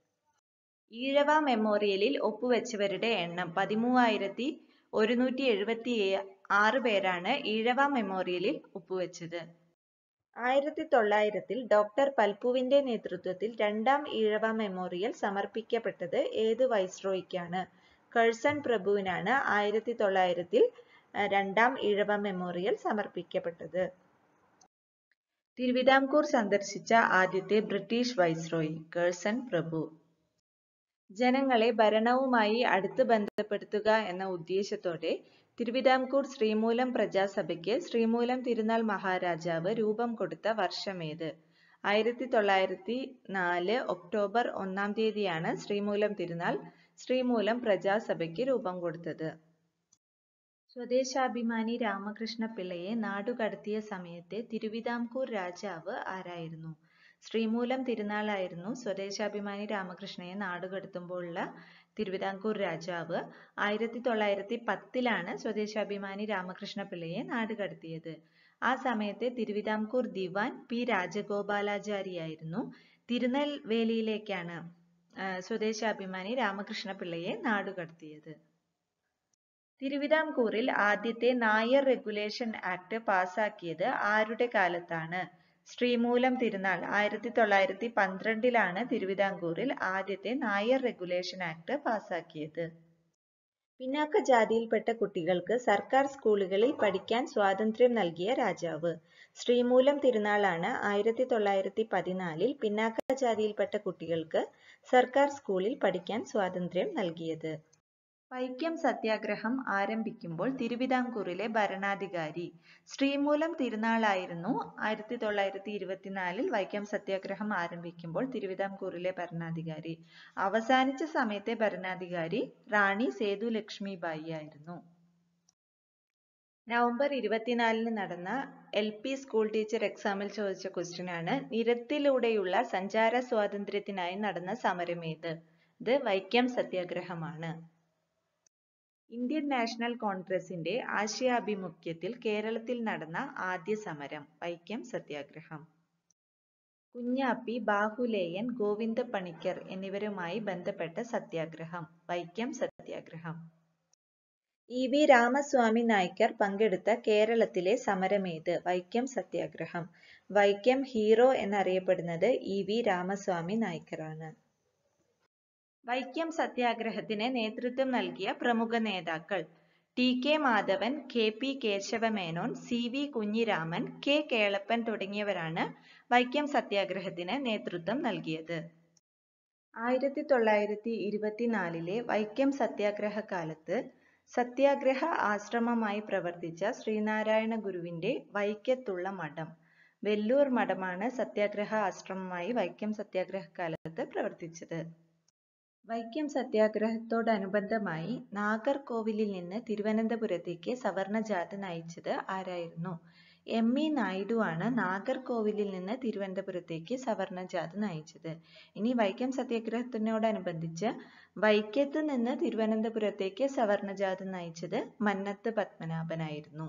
A: ഈഴവ മെമ്മോറിയലിൽ ഒപ്പുവെച്ചവരുടെ എണ്ണം പതിമൂവായിരത്തി ഒരുന്നൂറ്റി എഴുപത്തി ആറ് പേരാണ് ഈഴവ മെമ്മോറിയലിൽ ഒപ്പുവെച്ചത് ആയിരത്തി തൊള്ളായിരത്തിൽ ഡോക്ടർ പൽപുവിന്റെ നേതൃത്വത്തിൽ രണ്ടാം ഈഴവ മെമ്മോറിയൽ സമർപ്പിക്കപ്പെട്ടത് ഏത് വൈസ്രോയ്ക്കാണ് കഴ്സൺ പ്രഭുവിനാണ് ആയിരത്തി തൊള്ളായിരത്തിൽ രണ്ടാം ഈഴവ മെമ്മോറിയൽ സമർപ്പിക്കപ്പെട്ടത് തിരുവിതാംകൂർ സന്ദർശിച്ച ആദ്യത്തെ ബ്രിട്ടീഷ് വൈസ്രോയി കേഴ്സൺ പ്രഭു ജനങ്ങളെ ഭരണവുമായി അടുത്ത് ബന്ധപ്പെടുത്തുക എന്ന ഉദ്ദേശത്തോടെ തിരുവിതാംകൂർ ശ്രീമൂലം പ്രജാസഭയ്ക്ക് ശ്രീമൂലം തിരുനാൾ മഹാരാജാവ് രൂപം കൊടുത്ത വർഷമേത് ആയിരത്തി തൊള്ളായിരത്തി നാല് ഒക്ടോബർ ഒന്നാം തീയതിയാണ് ശ്രീമൂലം തിരുനാൾ ശ്രീമൂലം പ്രജാസഭയ്ക്ക് രൂപം കൊടുത്തത് സ്വദേശാഭിമാനി രാമകൃഷ്ണ പിള്ളയെ നാടുകടത്തിയ സമയത്തെ തിരുവിതാംകൂർ രാജാവ് ആരായിരുന്നു ശ്രീമൂലം തിരുനാളായിരുന്നു സ്വദേശാഭിമാനി രാമകൃഷ്ണയെ നാടുകടത്തുമ്പോഴുള്ള തിരുവിതാംകൂർ രാജാവ് ആയിരത്തി തൊള്ളായിരത്തി പത്തിലാണ് സ്വദേശാഭിമാനി രാമകൃഷ്ണപിള്ളയെ നാടുകടത്തിയത് ആ സമയത്തെ തിരുവിതാംകൂർ ദിവാൻ പി രാജഗോപാലാചാരിയായിരുന്നു തിരുനെൽവേലിയിലേക്കാണ് സ്വദേശാഭിമാനി രാമകൃഷ്ണപിള്ളയെ നാടുകടത്തിയത് തിരുവിതാംകൂറിൽ ആദ്യത്തെ നായർ റെഗുലേഷൻ ആക്ട് പാസാക്കിയത് ആരുടെ കാലത്താണ് ശ്രീമൂലം തിരുനാൾ ആയിരത്തി തൊള്ളായിരത്തി പന്ത്രണ്ടിലാണ് തിരുവിതാംകൂറിൽ ആദ്യത്തെ നായർ റെഗുലേഷൻ ആക്ട് പാസാക്കിയത് പിന്നാക്ക ജാതിയിൽപ്പെട്ട കുട്ടികൾക്ക് സർക്കാർ സ്കൂളുകളിൽ പഠിക്കാൻ സ്വാതന്ത്ര്യം നൽകിയ രാജാവ് ശ്രീമൂലം തിരുനാളാണ് ആയിരത്തി തൊള്ളായിരത്തി പതിനാലിൽ പിന്നാക്ക ജാതിയിൽപ്പെട്ട കുട്ടികൾക്ക് സർക്കാർ സ്കൂളിൽ പഠിക്കാൻ സ്വാതന്ത്ര്യം നൽകിയത് വൈക്കം സത്യാഗ്രഹം ആരംഭിക്കുമ്പോൾ തിരുവിതാംകൂറിലെ ഭരണാധികാരി ശ്രീമൂലം തിരുനാളായിരുന്നു ആയിരത്തി തൊള്ളായിരത്തി ഇരുപത്തിനാലിൽ വൈക്കം സത്യാഗ്രഹം ആരംഭിക്കുമ്പോൾ തിരുവിതാംകൂറിലെ ഭരണാധികാരി അവസാനിച്ച സമയത്തെ ഭരണാധികാരി റാണി സേതു ലക്ഷ്മിബായി ആയിരുന്നു നവംബർ ഇരുപത്തിനാലിന് നടന്ന എൽ പി സ്കൂൾ ടീച്ചർ എക്സാമിൽ ചോദിച്ച ക്വസ്റ്റ്യനാണ് നിരത്തിലൂടെയുള്ള സഞ്ചാര സ്വാതന്ത്ര്യത്തിനായി നടന്ന സമരമേത് ഇത് വൈക്കം സത്യാഗ്രഹമാണ് ഇന്ത്യൻ നാഷണൽ കോൺഗ്രസിന്റെ ആശയാഭിമുഖ്യത്തിൽ കേരളത്തിൽ നടന്ന ആദ്യ സമരം വൈക്കം സത്യാഗ്രഹം കുഞ്ഞാപ്പി ബാഹുലേയൻ ഗോവിന്ദ പണിക്കർ എന്നിവരുമായി ബന്ധപ്പെട്ട സത്യാഗ്രഹം വൈക്കം സത്യാഗ്രഹം ഇ വി രാമസ്വാമി നായ്ക്കർ പങ്കെടുത്ത കേരളത്തിലെ സമരമേത് വൈക്കം സത്യാഗ്രഹം വൈക്കം ഹീറോ എന്നറിയപ്പെടുന്നത് ഇ വി രാമസ്വാമി നായ്ക്കറാണ് വൈക്കം സത്യാഗ്രഹത്തിന് നേതൃത്വം നൽകിയ പ്രമുഖ നേതാക്കൾ T K Madhavan K P Kesavamenon C V Kunhiraman K Kelappan തുടങ്ങിയവരാണ് വൈക്കം സത്യാഗ്രഹത്തിന് നേതൃത്വം നൽകിയത് ആയിരത്തി തൊള്ളായിരത്തി ഇരുപത്തിനാലിലെ വൈക്കം സത്യാഗ്രഹ കാലത്ത് സത്യാഗ്രഹ ആശ്രമമായി പ്രവർത്തിച്ച ശ്രീനാരായണ ഗുരുവിന്റെ വൈക്കത്തുള്ള മഠം വെല്ലൂർ മഠമാണ് സത്യാഗ്രഹ ആശ്രമമായി വൈക്കം സത്യാഗ്രഹ കാലത്ത് പ്രവർത്തിച്ചത് വൈക്കം സത്യാഗ്രഹത്തോടനുബന്ധമായി നാഗർകോവിലിൽ നിന്ന് തിരുവനന്തപുരത്തേക്ക് സവർണ ജാഥ നയിച്ചത് ആരായിരുന്നു എം ഇ നായിഡു ആണ് നാഗർകോവിലിൽ നിന്ന് തിരുവനന്തപുരത്തേക്ക് സവർണ ജാഥ നയിച്ചത് ഇനി വൈക്കം സത്യാഗ്രഹത്തിനോടനുബന്ധിച്ച് വൈക്കത്ത് നിന്ന് തിരുവനന്തപുരത്തേക്ക് സവർണ ജാഥ നയിച്ചത് മന്നത്ത് പത്മനാഭനായിരുന്നു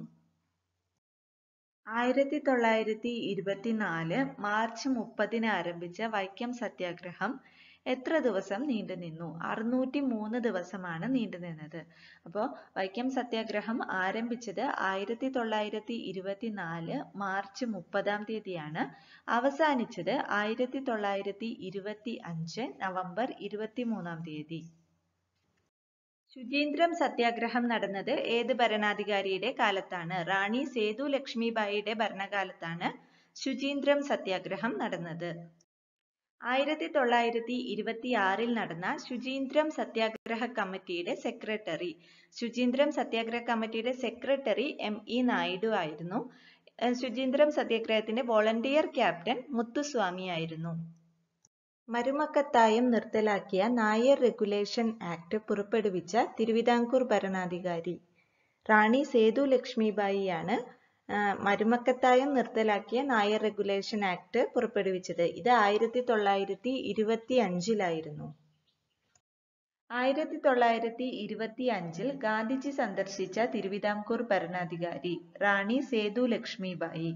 A: ആയിരത്തി തൊള്ളായിരത്തി ഇരുപത്തിനാല് മാർച്ച് മുപ്പതിന് ആരംഭിച്ച വൈക്കം സത്യാഗ്രഹം എത്ര ദിവസം നീണ്ടു നിന്നു അറുന്നൂറ്റി മൂന്ന് ദിവസമാണ് നീണ്ടു നിന്നത് അപ്പോൾ വൈക്കം സത്യാഗ്രഹം ആരംഭിച്ചത് ആയിരത്തി തൊള്ളായിരത്തി ഇരുപത്തി നാല് മാർച്ച് മുപ്പതാം തീയതിയാണ് അവസാനിച്ചത് ആയിരത്തി തൊള്ളായിരത്തി ഇരുപത്തി അഞ്ച് നവംബർ ഇരുപത്തി മൂന്നാം തീയതി ശുചീന്ദ്രം സത്യാഗ്രഹം നടന്നത് ഏത് ഭരണാധികാരിയുടെ കാലത്താണ് റാണി സേതു ലക്ഷ്മിബായിയുടെ ഭരണകാലത്താണ് ശുചീന്ദ്രം സത്യാഗ്രഹം നടന്നത് ആയിരത്തി തൊള്ളായിരത്തി ഇരുപത്തി ആറിൽ നടന്ന ശുചീന്ദ്രം സത്യാഗ്രഹ കമ്മിറ്റിയുടെ സെക്രട്ടറി ശുചീന്ദ്രം സത്യാഗ്രഹ കമ്മിറ്റിയുടെ സെക്രട്ടറി എം ഇ നായിഡു ആയിരുന്നു ശുചീന്ദ്രം സത്യാഗ്രഹത്തിന്റെ വോളണ്ടിയർ ക്യാപ്റ്റൻ മുത്തുസ്വാമി ആയിരുന്നു മരുമക്കത്തായം നിർത്തലാക്കിയ നായർ റെഗുലേഷൻ ആക്ട് പുറപ്പെടുവിച്ച തിരുവിതാംകൂർ ഭരണാധികാരി റാണി സേതു ലക്ഷ്മിബായിയാണ് മരുമക്കത്തായം നിർത്തലാക്കിയ നായർ റെഗുലേഷൻ ആക്ട് പുറപ്പെടുവിച്ചത് ഇത് ആയിരത്തി തൊള്ളായിരത്തി ഇരുപത്തി അഞ്ചിലായിരുന്നു ആയിരത്തി തൊള്ളായിരത്തി ഇരുപത്തി അഞ്ചിൽ ഗാന്ധിജി സന്ദർശിച്ച തിരുവിതാംകൂർ ഭരണാധികാരി റാണി സേതു ലക്ഷ്മിബായി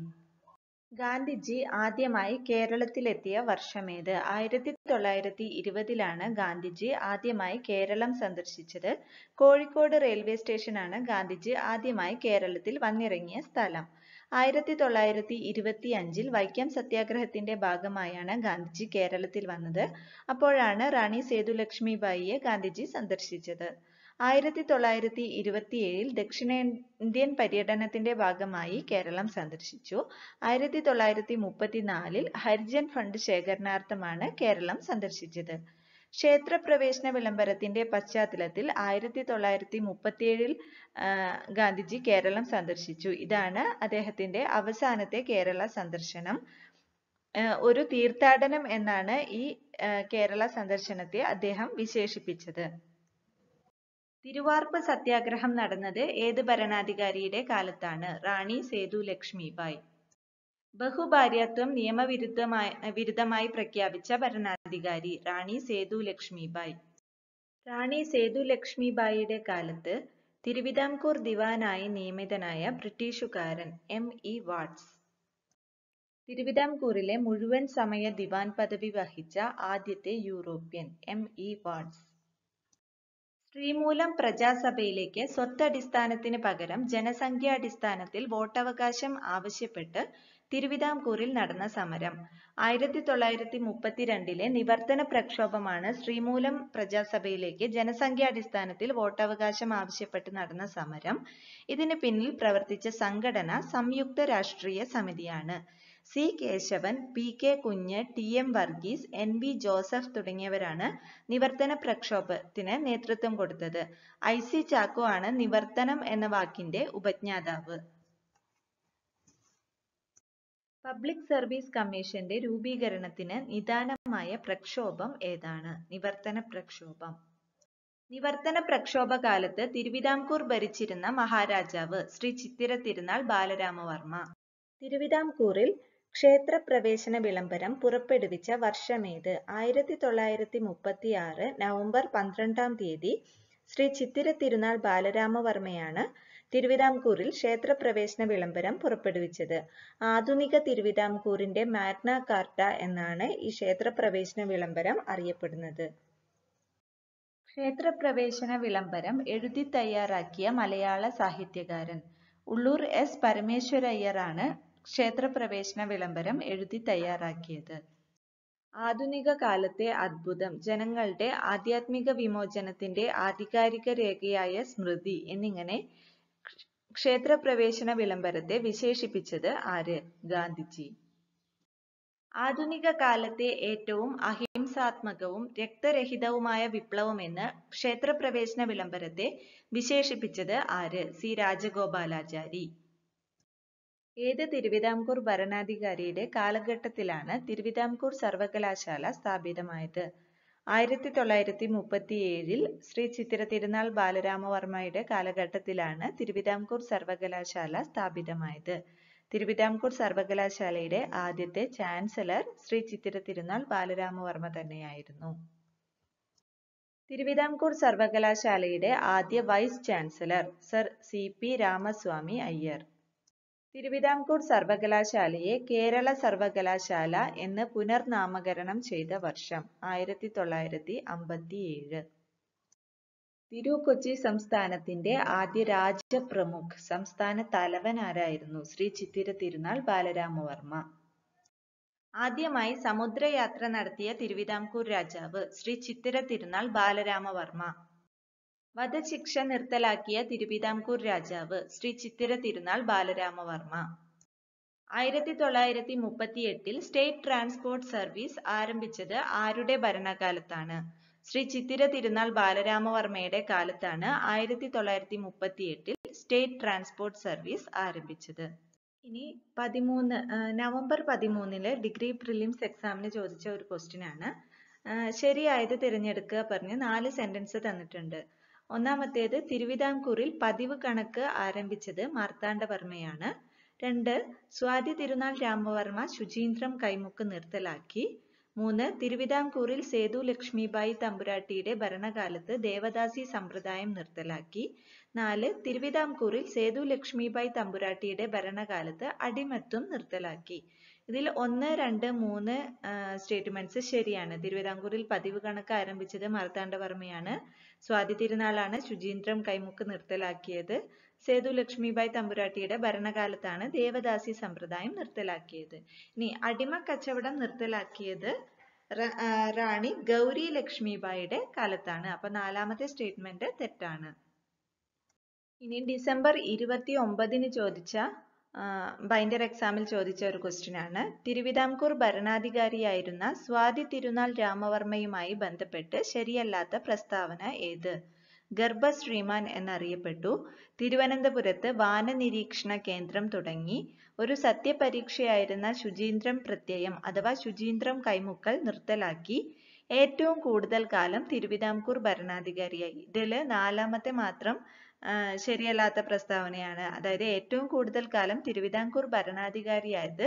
A: ഗാന്ധിജി ആദ്യമായി കേരളത്തിലെത്തിയ വർഷമേത്? ആയിരത്തി തൊള്ളായിരത്തി ഇരുപതിലാണ് ഗാന്ധിജി ആദ്യമായി കേരളം സന്ദർശിച്ചത്. കോഴിക്കോട് റെയിൽവേ സ്റ്റേഷനാണ് ഗാന്ധിജി ആദ്യമായി കേരളത്തിൽ വന്നിറങ്ങിയ സ്ഥലം. ആയിരത്തി തൊള്ളായിരത്തി അഞ്ചിൽ വൈക്കം സത്യാഗ്രഹത്തിന്റെ ഭാഗമായാണ് ഗാന്ധിജി കേരളത്തിൽ വന്നത്. അപ്പോഴാണ് റാണി സേതുലക്ഷ്മിബായിയെ ഗാന്ധിജി സന്ദർശിച്ചത്. ആയിരത്തി തൊള്ളായിരത്തി ഇരുപത്തിയേഴിൽ ദക്ഷിണേന്ത്യൻ പര്യടനത്തിന്റെ ഭാഗമായി കേരളം സന്ദർശിച്ചു ആയിരത്തി തൊള്ളായിരത്തി മുപ്പത്തിനാലിൽ ഹരിജൻ ഫണ്ട് ശേഖരണാർത്ഥമാണ് കേരളം സന്ദർശിച്ചത് ക്ഷേത്രപ്രവേശന വിളംബരത്തിന്റെ പശ്ചാത്തലത്തിൽ ആയിരത്തി തൊള്ളായിരത്തി മുപ്പത്തിയേഴിൽ ഗാന്ധിജി കേരളം സന്ദർശിച്ചു ഇതാണ് അദ്ദേഹത്തിന്റെ അവസാനത്തെ കേരള സന്ദർശനം ഒരു തീർത്ഥാടനം എന്നാണ് ഈ കേരള സന്ദർശനത്തെ അദ്ദേഹം വിശേഷിപ്പിച്ചത് തിരുവാർപ്പ് സത്യാഗ്രഹം നടന്നത് ഏത് ഭരണാധികാരിയുടെ കാലത്താണ് റാണി സേതു ലക്ഷ്മിബായ് ബഹുഭാര്യത്വം നിയമവിരുദ്ധമായി വിരുദ്ധമായി പ്രഖ്യാപിച്ച ഭരണാധികാരി റാണി സേതു ലക്ഷ്മിബായ് റാണി സേതു ലക്ഷ്മിബായിയുടെ കാലത്ത് തിരുവിതാംകൂർ ദിവാനായി നിയമിതനായ ബ്രിട്ടീഷുകാരൻ എം ഇ വാട്സ് തിരുവിതാംകൂറിലെ മുഴുവൻ സമയ ദിവാൻ പദവി വഹിച്ച ആദ്യത്തെ European M E Watts Sreemoolam പ്രജാസഭയിലേക്ക് സ്വത്തടിസ്ഥാനത്തിന് പകരം ജനസംഖ്യാടിസ്ഥാനത്തിൽ വോട്ടവകാശം ആവശ്യപ്പെട്ട് തിരുവിതാംകൂറിൽ നടന്ന സമരം ആയിരത്തി തൊള്ളായിരത്തി മുപ്പത്തിരണ്ടിലെ നിവർത്തന പ്രക്ഷോഭമാണ് ശ്രീമൂലം പ്രജാസഭയിലേക്ക് ജനസംഖ്യാടിസ്ഥാനത്തിൽ വോട്ടവകാശം ആവശ്യപ്പെട്ട് നടന്ന സമരം ഇതിന് പിന്നിൽ പ്രവർത്തിച്ച സംഘടന സംയുക്ത രാഷ്ട്രീയ സമിതിയാണ് C Kesavan P K Kunju T M Varghese N V Joseph തുടങ്ങിയവരാണ് നിവർത്തന പ്രക്ഷോഭത്തിന് നേതൃത്വം കൊടുത്തത് ഐ സി ചാക്കോ ആണ് നിവർത്തനം എന്ന വാക്കിന്റെ ഉപജ്ഞാതാവ് പബ്ലിക് സർവീസ് കമ്മീഷന്റെ രൂപീകരണത്തിന് നിദാനമായ പ്രക്ഷോഭം ഏതാണ് നിവർത്തന പ്രക്ഷോഭം നിവർത്തന പ്രക്ഷോഭ കാലത്ത് തിരുവിതാംകൂർ ഭരിച്ചിരുന്ന മഹാരാജാവ് ശ്രീ ചിത്തിര തിരുനാൾ ബാലരാമവർമ്മ തിരുവിതാംകൂറിൽ ക്ഷേത്രപ്രവേശന വിളംബരം പുറപ്പെടുവിച്ച വർഷമേത് ആയിരത്തി തൊള്ളായിരത്തി മുപ്പത്തി ആറ് നവംബർ പന്ത്രണ്ടാം തീയതി ശ്രീ ചിത്തിര തിരുനാൾ ബാലരാമവർമ്മയാണ് തിരുവിതാംകൂറിൽ ക്ഷേത്രപ്രവേശന വിളംബരം പുറപ്പെടുവിച്ചത് ആധുനിക തിരുവിതാംകൂറിന്റെ മാഗ്ന കാർട്ട എന്നാണ് ഈ ക്ഷേത്രപ്രവേശന വിളംബരം അറിയപ്പെടുന്നത് ക്ഷേത്രപ്രവേശന വിളംബരം എഴുതി തയ്യാറാക്കിയ മലയാള സാഹിത്യകാരൻ ഉള്ളൂർ എസ് പരമേശ്വരയ്യറാണ് ക്ഷേത്രപ്രവേശന വിളംബരം എഴുതി തയ്യാറാക്കിയത് ആധുനിക കാലത്തെ അത്ഭുതം ജനങ്ങളുടെ ആധ്യാത്മിക വിമോചനത്തിന്റെ ആധികാരിക രേഖയായ സ്മൃതി എന്നിങ്ങനെ ക്ഷേത്രപ്രവേശന വിളംബരത്തെ വിശേഷിപ്പിച്ചത് ആര് ഗാന്ധിജി ആധുനിക കാലത്തെ ഏറ്റവും അഹിംസാത്മകവും രക്തരഹിതവുമായ വിപ്ലവമെന്ന് ക്ഷേത്രപ്രവേശന വിളംബരത്തെ വിശേഷിപ്പിച്ചത് ആര് സി രാജഗോപാലാചാരി ഏത് തിരുവിതാംകൂർ ഭരണാധികാരിയുടെ കാലഘട്ടത്തിലാണ് തിരുവിതാംകൂർ സർവകലാശാല സ്ഥാപിതമായത് ആയിരത്തി തൊള്ളായിരത്തി മുപ്പത്തിയേഴിൽ ശ്രീ ചിത്തിര തിരുനാൾ ബാലരാമവർമ്മയുടെ കാലഘട്ടത്തിലാണ് തിരുവിതാംകൂർ സർവകലാശാല സ്ഥാപിതമായത് തിരുവിതാംകൂർ സർവകലാശാലയുടെ ആദ്യത്തെ ചാൻസലർ ശ്രീ ചിത്തിര തിരുനാൾ ബാലരാമവർമ്മ തന്നെയായിരുന്നു തിരുവിതാംകൂർ സർവകലാശാലയുടെ ആദ്യ vice chancellor sir C P Ramaswamy Iyer Thiruvithamkoor സർവകലാശാലയെ കേരള സർവകലാശാല എന്ന് പുനർനാമകരണം ചെയ്ത വർഷം ആയിരത്തി തൊള്ളായിരത്തി അമ്പത്തിയേഴ് തിരുക്കൊച്ചി സംസ്ഥാനത്തിന്റെ ആദ്യ പ്രമുഖ് സംസ്ഥാന തലവൻ ആരായിരുന്നു ശ്രീ ചിത്തിര തിരുനാൾ ബാലരാമവർമ്മ ആദ്യമായി സമുദ്രയാത്ര നടത്തിയ തിരുവിതാംകൂർ രാജാവ് ശ്രീ ചിത്തിര തിരുനാൾ ബാലരാമവർമ്മ വധശിക്ഷ നിർത്തലാക്കിയ തിരുവിതാംകൂർ രാജാവ് ശ്രീ ചിത്തിര തിരുനാൾ ബാലരാമവർമ്മ ആയിരത്തി തൊള്ളായിരത്തി എട്ടിൽ സ്റ്റേറ്റ് ട്രാൻസ്പോർട്ട് സർവീസ് ആരംഭിച്ചത് ആരുടെ ഭരണകാലത്താണ് ശ്രീ ചിത്തിര തിരുനാൾ ബാലരാമവർമ്മയുടെ കാലത്താണ് ആയിരത്തി തൊള്ളായിരത്തി എട്ടിൽ സ്റ്റേറ്റ് ട്രാൻസ്പോർട്ട് സർവീസ് ആരംഭിച്ചത് ഇനി പതിമൂന്ന് നവംബർ പതിമൂന്നില് ഡിഗ്രി പ്രിലിംസ് എക്സാമിന് ചോദിച്ച ഒരു ക്വസ്റ്റ്യൻ ആണ് ശരിയായത് തിരഞ്ഞെടുക്കുക പറഞ്ഞ് നാല് സെന്റൻസ് തന്നിട്ടുണ്ട് ഒന്നാമത്തേത് തിരുവിതാംകൂറിൽ പതിവ് കണക്ക് ആരംഭിച്ചത് മാർത്താണ്ഡവർമ്മയാണ് രണ്ട് സ്വാതി തിരുനാൾ രാമവർമ്മ ശുചീന്ദ്രം കൈമുക്ക് നിർത്തലാക്കി മൂന്ന് തിരുവിതാംകൂറിൽ സേതു ലക്ഷ്മിബായി തമ്പുരാട്ടിയുടെ ഭരണകാലത്ത് ദേവദാസി സമ്പ്രദായം നിർത്തലാക്കി നാല് തിരുവിതാംകൂറിൽ സേതു ലക്ഷ്മിബായി തമ്പുരാട്ടിയുടെ ഭരണകാലത്ത് അടിമത്വം നിർത്തലാക്കി ഇതിൽ ഒന്ന് രണ്ട് മൂന്ന് സ്റ്റേറ്റ്മെന്റ്സ് ശരിയാണ് തിരുവിതാംകൂറിൽ പതിവ് കണക്ക് ആരംഭിച്ചത് മാർത്താണ്ഡവർമ്മയാണ് സ്വാതി തിരുനാളാണ് ശുചീന്ദ്രം കൈമുക്ക് നിർത്തലാക്കിയത് സേതു ലക്ഷ്മിബായ് തമ്പുരാട്ടിയുടെ ഭരണകാലത്താണ് ദേവദാസി സമ്പ്രദായം നിർത്തലാക്കിയത് ഇനി അടിമ കച്ചവടം നിർത്തലാക്കിയത് റാണി ഗൗരി ലക്ഷ്മിബായിയുടെ കാലത്താണ് അപ്പൊ നാലാമത്തെ സ്റ്റേറ്റ്മെന്റ് തെറ്റാണ് ഇനി ഡിസംബർ ഇരുപത്തി ഒമ്പതിന് ചോദിച്ച ബൈൻഡർ എക്സാമിൽ ചോദിച്ച ഒരു ക്വസ്റ്റ്യൻ ആണ് തിരുവിതാംകൂർ ഭരണാധികാരിയായിരുന്ന സ്വാതി തിരുനാൾ രാമവർമ്മയുമായി ബന്ധപ്പെട്ട് ശരിയല്ലാത്ത പ്രസ്താവന ഏത് ഗർഭ ശ്രീമാൻ എന്നറിയപ്പെട്ടു തിരുവനന്തപുരത്ത് വാനനിരീക്ഷണ കേന്ദ്രം തുടങ്ങി ഒരു സത്യപരീക്ഷയായിരുന്ന ശുചീന്ദ്രം പ്രത്യയം അഥവാ ശുചീന്ദ്രം കൈമുക്കൽ നിർത്തലാക്കി ഏറ്റവും കൂടുതൽ കാലം തിരുവിതാംകൂർ ഭരണാധികാരിയായി ഇതില് നാലാമത്തെ മാത്രം ശരിയല്ലാത്ത പ്രസ്താവനയാണ് അതായത് ഏറ്റവും കൂടുതൽ കാലം തിരുവിതാംകൂർ ഭരണാധികാരിയായത്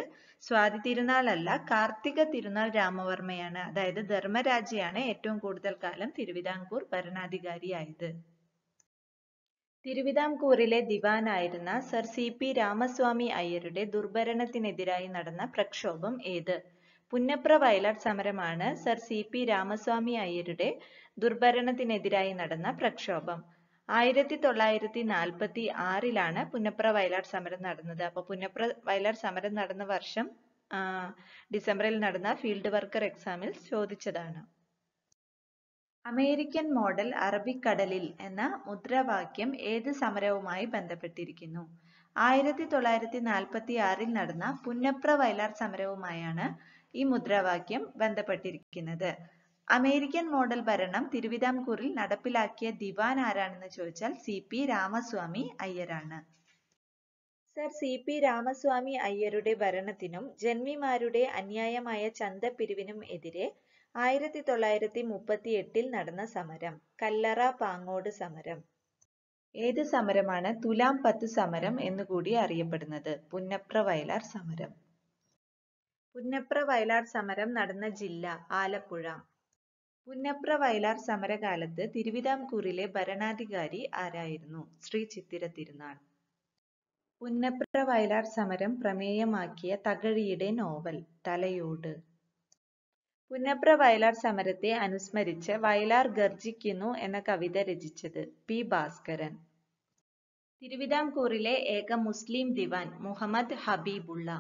A: സ്വാതി തിരുനാൾ അല്ല കാർത്തിക തിരുനാൾ രാമവർമ്മയാണ് അതായത് ധർമ്മരാജയാണ് ഏറ്റവും കൂടുതൽ കാലം തിരുവിതാംകൂർ ഭരണാധികാരിയായത് തിരുവിതാംകൂറിലെ ആയിരുന്ന സർ സി പി രാമസ്വാമി അയ്യരുടെ ദുർഭരണത്തിനെതിരായി നടന്ന പ്രക്ഷോഭം ഏത് പുന്നപ്ര വയലാർ സമരമാണ് സർ സി പി രാമസ്വാമി അയ്യരുടെ ദുർഭരണത്തിനെതിരായി നടന്ന പ്രക്ഷോഭം ആയിരത്തി തൊള്ളായിരത്തി നാൽപ്പത്തി ആറിലാണ് പുന്നപ്ര വയലാർ സമരം നടന്നത് അപ്പോൾ പുന്നപ്ര വയലാർ സമരം നടന്ന വർഷം ഡിസംബറിൽ നടന്ന ഫീൽഡ് വർക്കർ എക്സാമിൽ ചോദിച്ചതാണ് അമേരിക്കൻ മോഡൽ അറബിക്കടലിൽ എന്ന മുദ്രാവാക്യം ഏത് സമരവുമായി ബന്ധപ്പെട്ടിരിക്കുന്നു ആയിരത്തി തൊള്ളായിരത്തി നാൽപ്പത്തി ആറിൽ നടന്ന പുന്നപ്ര വയലാർ സമരവുമായാണ് ഈ മുദ്രാവാക്യം ബന്ധപ്പെട്ടിരിക്കുന്നത് അമേരിക്കൻ മോഡൽ ഭരണം തിരുവിതാംകൂറിൽ നടപ്പിലാക്കിയ ദിവാൻ ആരാണെന്ന് ചോദിച്ചാൽ സി പി രാമസ്വാമി അയ്യരാണ് സർ സി പി രാമസ്വാമി അയ്യരുടെ ഭരണത്തിനും ജന്മിമാരുടെ അന്യായമായ ചന്തപ്പിരിവിനും എതിരെ ആയിരത്തി തൊള്ളായിരത്തി മുപ്പത്തി എട്ടിൽ നടന്ന സമരം കല്ലറ പാങ്ങോട് സമരം ഏത് സമരമാണ് തുലാം പത്ത് സമരം എന്നുകൂടി അറിയപ്പെടുന്നത് പുന്നപ്ര വയലാർ സമരം പുന്നപ്ര വയലാർ സമരം നടന്ന ജില്ല ആലപ്പുഴ പുന്നപ്ര വയലാർ സമരകാലത്ത് തിരുവിതാംകൂറിലെ ഭരണാധികാരി ആരായിരുന്നു ശ്രീ ചിത്തിര തിരുനാൾ പുന്നപ്ര വയലാർ സമരം പ്രമേയമാക്കിയ തകഴിയുടെ നോവൽ തലയോട് പുന്നപ്ര വയലാർ സമരത്തെ അനുസ്മരിച്ച് വയലാർ ഗർജിക്കുന്നു എന്ന കവിത രചിച്ചത് പി ഭാസ്കരൻ തിരുവിതാംകൂറിലെ ഏക മുസ്ലിം ദിവാൻ മുഹമ്മദ് ഹബീബുള്ള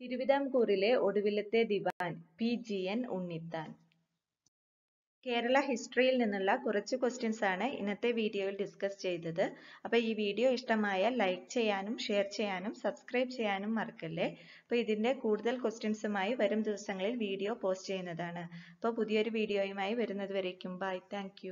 A: തിരുവിതാംകൂറിലെ ഒടുവിലത്തെ Dewan P G N Unnithan Kerala ഹിസ്റ്ററിയിൽ നിന്നുള്ള കുറച്ച് ക്വസ്റ്റ്യൻസ് ആണ് ഇന്നത്തെ വീഡിയോയിൽ ഡിസ്കസ് ചെയ്തത് അപ്പോൾ ഈ വീഡിയോ ഇഷ്ടമായ ലൈക്ക് ചെയ്യാനും ഷെയർ ചെയ്യാനും സബ്സ്ക്രൈബ് ചെയ്യാനും മറക്കല്ലേ അപ്പോൾ ഇതിൻ്റെ കൂടുതൽ ക്വസ്റ്റ്യൻസുമായി വരും ദിവസങ്ങളിൽ വീഡിയോ പോസ്റ്റ് ചെയ്യുന്നതാണ് അപ്പോൾ പുതിയൊരു വീഡിയോയുമായി വരുന്നത് വരേക്കും ബൈ താങ്ക്